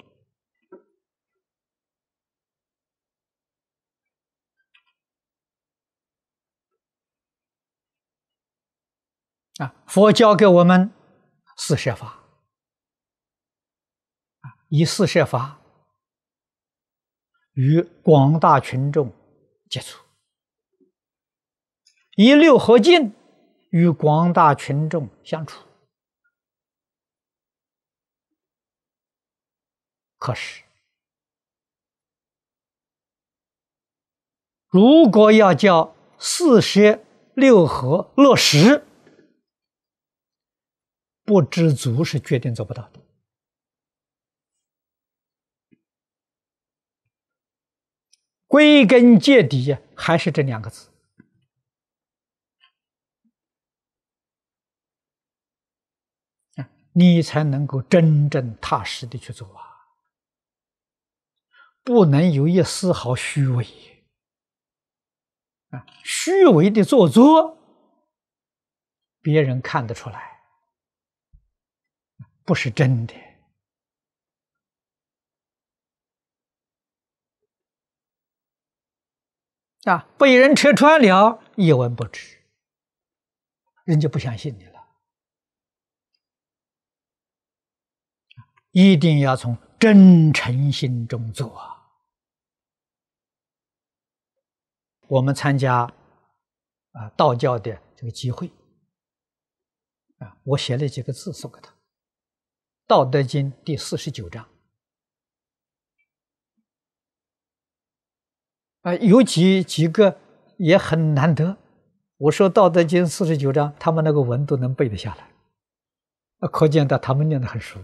啊，佛教给我们四摄法，以四摄法。与广大群众接触，一六合进与广大群众相处。可是，如果要叫四十六合落实，不知足是绝对做不到的。归根结底，还是这两个字你才能够真正踏实的去做啊，不能有一丝毫虚伪啊，虚伪的做作，别人看得出来，不是真的。啊，被人拆穿了，一文不值，人家不相信你了。一定要从真诚心中做。我们参加啊道教的这个集会，啊，我写了几个字送给他，《道德经》第四十九章。啊，有几几个也很难得。我说《道德经》四十九章，他们那个文都能背得下来，啊，可见到他们念得很熟。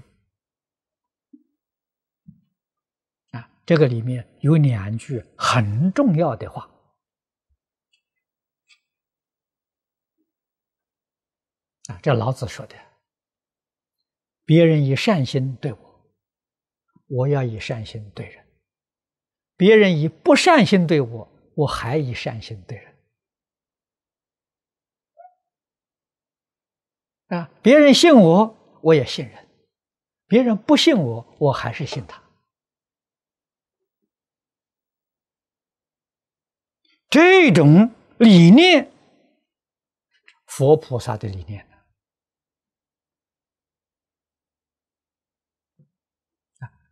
啊，这个里面有两句很重要的话。啊，这老子说的，别人以善心对我，我要以善心对人。别人以不善心对我，我还以善心对人。啊，别人信我，我也信任；别人不信我，我还是信他。这种理念，佛菩萨的理念呢？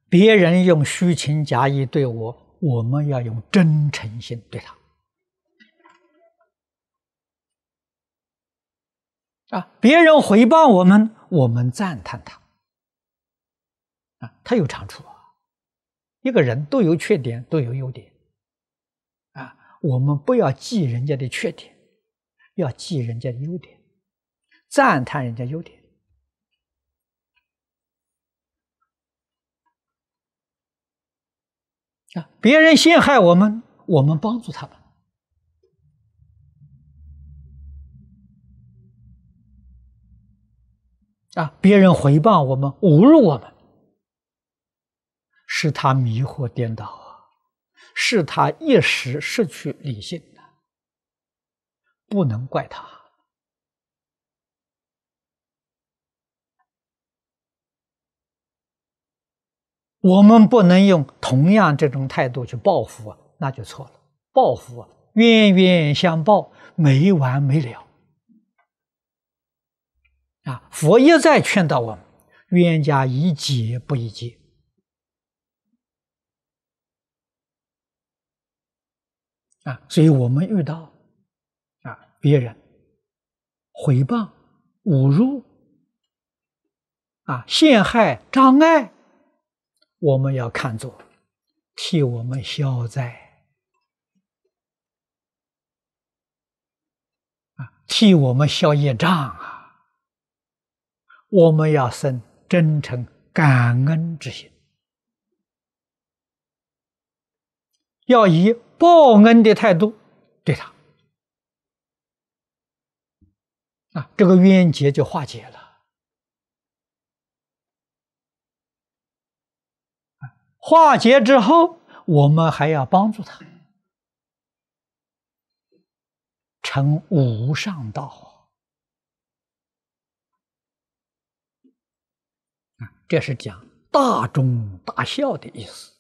别人用虚情假意对我。我们要用真诚心对他，啊，别人回报我们，我们赞叹他，啊，他有长处啊，一个人都有缺点，都有优点，啊，我们不要记人家的缺点，要记人家的优点，赞叹人家优点。啊！别人陷害我们，我们帮助他们；啊，别人回报我们，侮辱我们，是他迷惑颠倒啊，是他一时失去理性不能怪他。我们不能用同样这种态度去报复，啊，那就错了。报复，啊，冤冤相报，没完没了。啊，佛一再劝导我们：冤家宜解不宜结。啊，所以我们遇到啊别人，诽谤、侮辱、啊陷害、障碍。我们要看作替我们消灾啊，替我们消业障啊。我们要生真诚感恩之心，要以报恩的态度对他啊，这个冤结就化解了。化解之后，我们还要帮助他成无上道啊！这是讲大忠大孝的意思，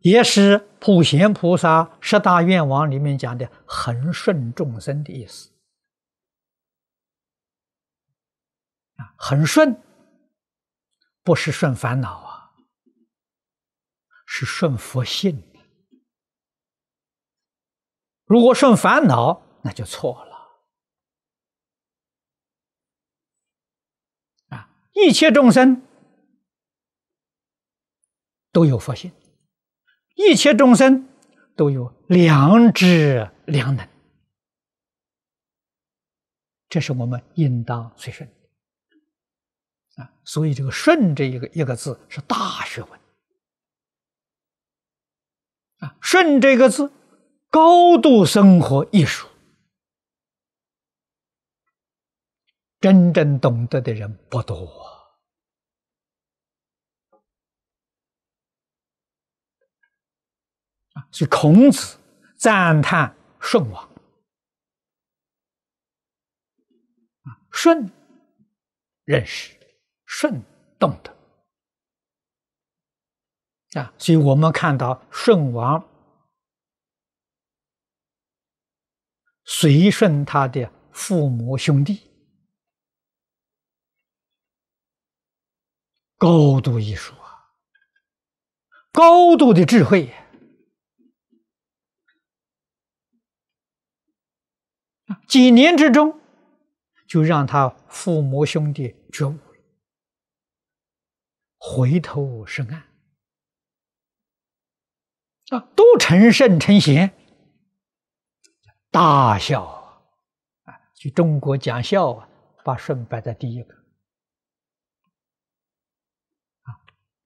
也是普贤菩萨十大愿王里面讲的“恒顺众生”的意思。很顺，不是顺烦恼啊，是顺佛性。如果顺烦恼，那就错了。啊，一切众生都有佛性，一切众生都有良知良能，这是我们应当随顺。所以，这个“顺”这一个一个字是大学问啊，“顺”这个字高度生活艺术，真正懂得的人不多啊。所以，孔子赞叹舜王啊，舜认识。顺动的啊，所以我们看到顺王随顺他的父母兄弟，高度艺术啊，高度的智慧，几年之中就让他父母兄弟觉悟。回头是岸啊，都成圣成贤。大孝啊，去中国讲孝啊，把顺摆在第一个啊。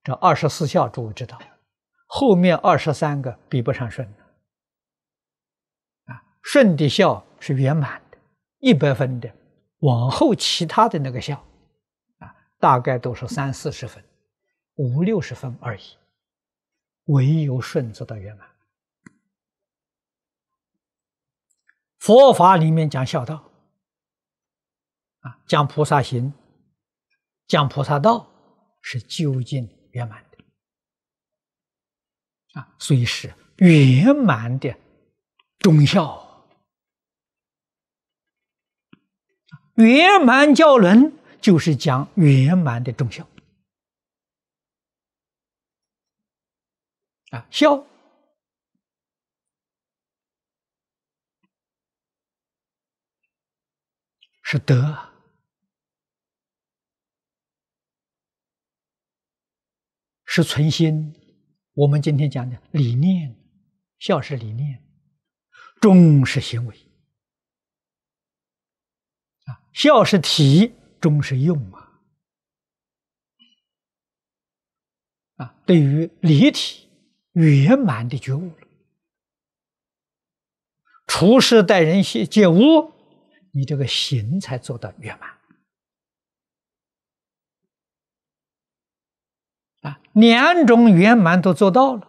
这二十四孝，诸位知道，后面二十三个比不上顺啊。顺的孝是圆满的，一百分的，往后其他的那个孝啊，大概都是三四十分。五六十分而已，唯有顺则的圆满。佛法里面讲孝道，啊，讲菩萨行，讲菩萨道是究竟圆满的，啊，所以是圆满的忠孝。圆满教伦就是讲圆满的忠孝。孝是德，是存心。我们今天讲的理念，孝是理念，忠是行为。啊，孝是体，忠是用啊。啊，对于离体。圆满的觉悟了，处事待人接接物，你这个行才做到圆满啊！两种圆满都做到了，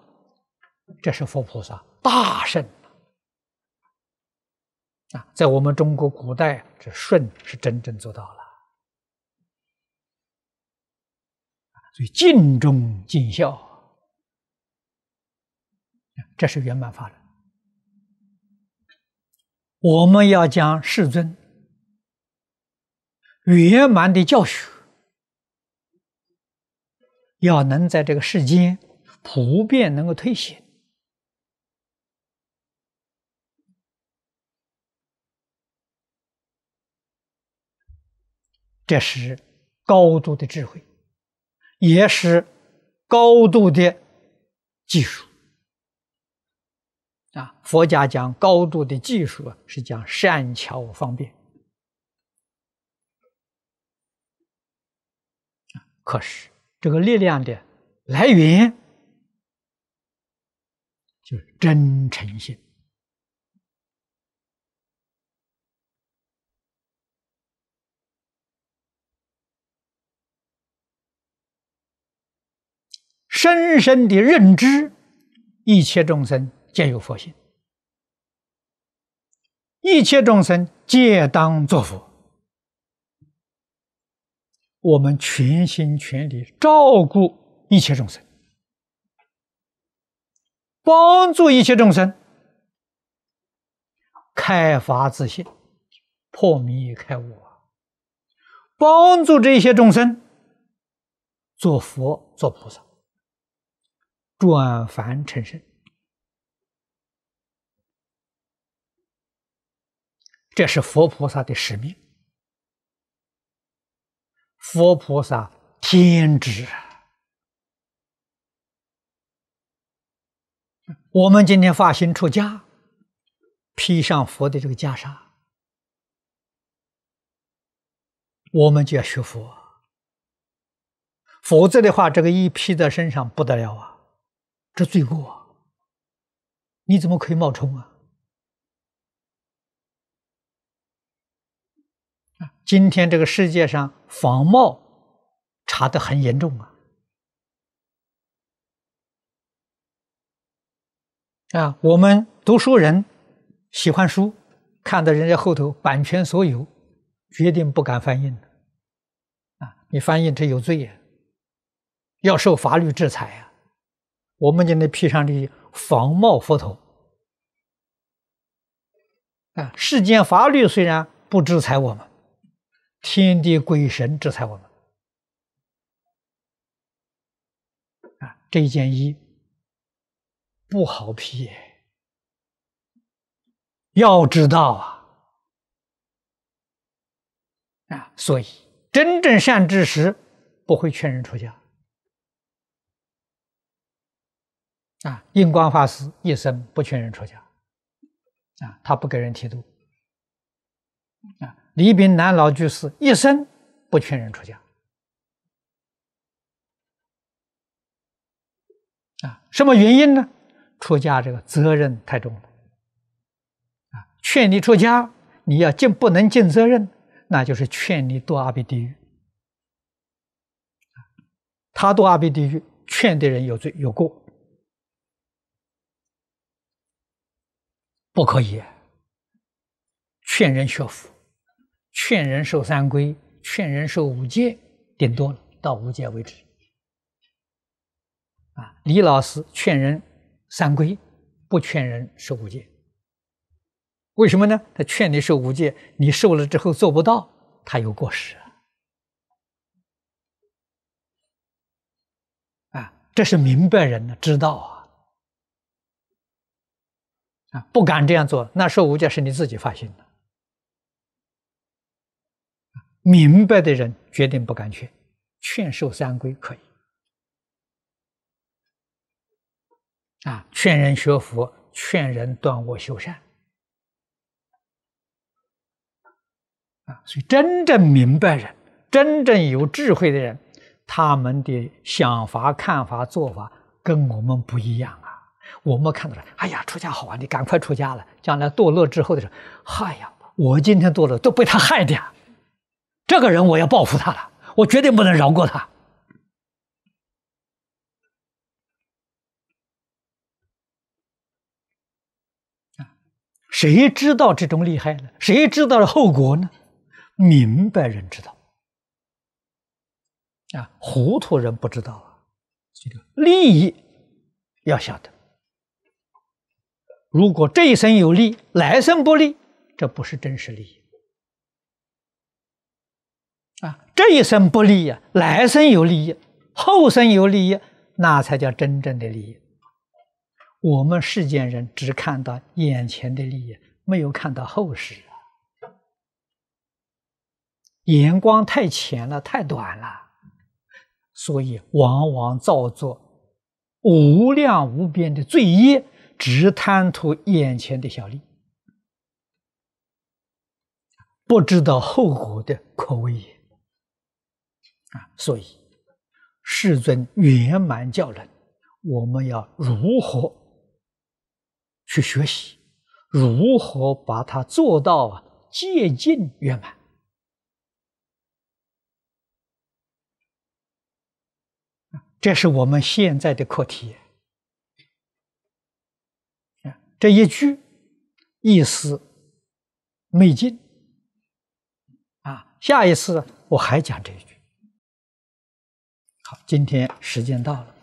这是佛菩萨大圣啊！在我们中国古代，这顺是真正做到了所以尽忠尽孝。这是圆满法了。我们要将世尊圆满的教学，要能在这个世间普遍能够推行，这是高度的智慧，也是高度的技术。啊，佛家讲高度的技术是讲善巧方便，可是这个力量的来源就是真诚心，深深的认知一切众生。皆有佛性，一切众生皆当作佛。我们全心全力照顾一切众生，帮助一切众生开发自信，破迷开悟啊！帮助这些众生做佛、做菩萨，转凡成圣。这是佛菩萨的使命，佛菩萨天职。我们今天发心出家，披上佛的这个袈裟，我们就要学佛，否则的话，这个衣披在身上不得了啊，这罪过啊！你怎么可以冒充啊？今天这个世界上仿冒查得很严重啊！啊，我们读书人喜欢书，看到人家后头版权所有，决定不敢翻印了啊！你翻印这有罪呀，要受法律制裁呀！我们就得披上这仿冒佛头啊！世间法律虽然不制裁我们。天地鬼神制裁我们，啊，这一件衣不好披。要知道啊，啊，所以真正善知识不会劝人出家，啊，印光法师一生不劝人出家，啊，他不给人剃度，啊。李炳南老居士一生不劝人出家，啊，什么原因呢？出家这个责任太重了，啊，劝你出家，你要尽不能尽责任，那就是劝你堕阿鼻地狱，他堕阿鼻地狱，劝的人有罪有过，不可以劝人学佛。劝人受三规，劝人受五戒，顶多了到五戒为止。啊，李老师劝人三规，不劝人受五戒。为什么呢？他劝你受五戒，你受了之后做不到，他有过失啊。啊，这是明白人的知道啊，啊，不敢这样做。那受五戒是你自己发心的。明白的人决定不敢劝，劝受三规可以。啊，劝人学佛，劝人断恶修善。啊，所以真正明白人，真正有智慧的人，他们的想法、看法、做法跟我们不一样啊。我们看到了，哎呀，出家好啊，你赶快出家了，将来堕落之后的人，候，嗨呀，我今天堕落都被他害的呀。这个人，我要报复他了！我绝对不能饶过他！啊，谁知道这种厉害呢？谁知道了后果呢？明白人知道，啊，糊涂人不知道啊。这个利益要晓得，如果这一生有利，来生不利，这不是真实利益。这一生不利益，来生有利益，后生有利益，那才叫真正的利益。我们世间人只看到眼前的利益，没有看到后世，眼光太浅了，太短了，所以往往造作无量无边的罪业，只贪图眼前的小利，不知道后果的可畏也。啊，所以世尊圆满教人，我们要如何去学习？如何把它做到啊，接近圆满？这是我们现在的课题。这一句意思没尽。啊，下一次我还讲这一句。好，今天时间到了。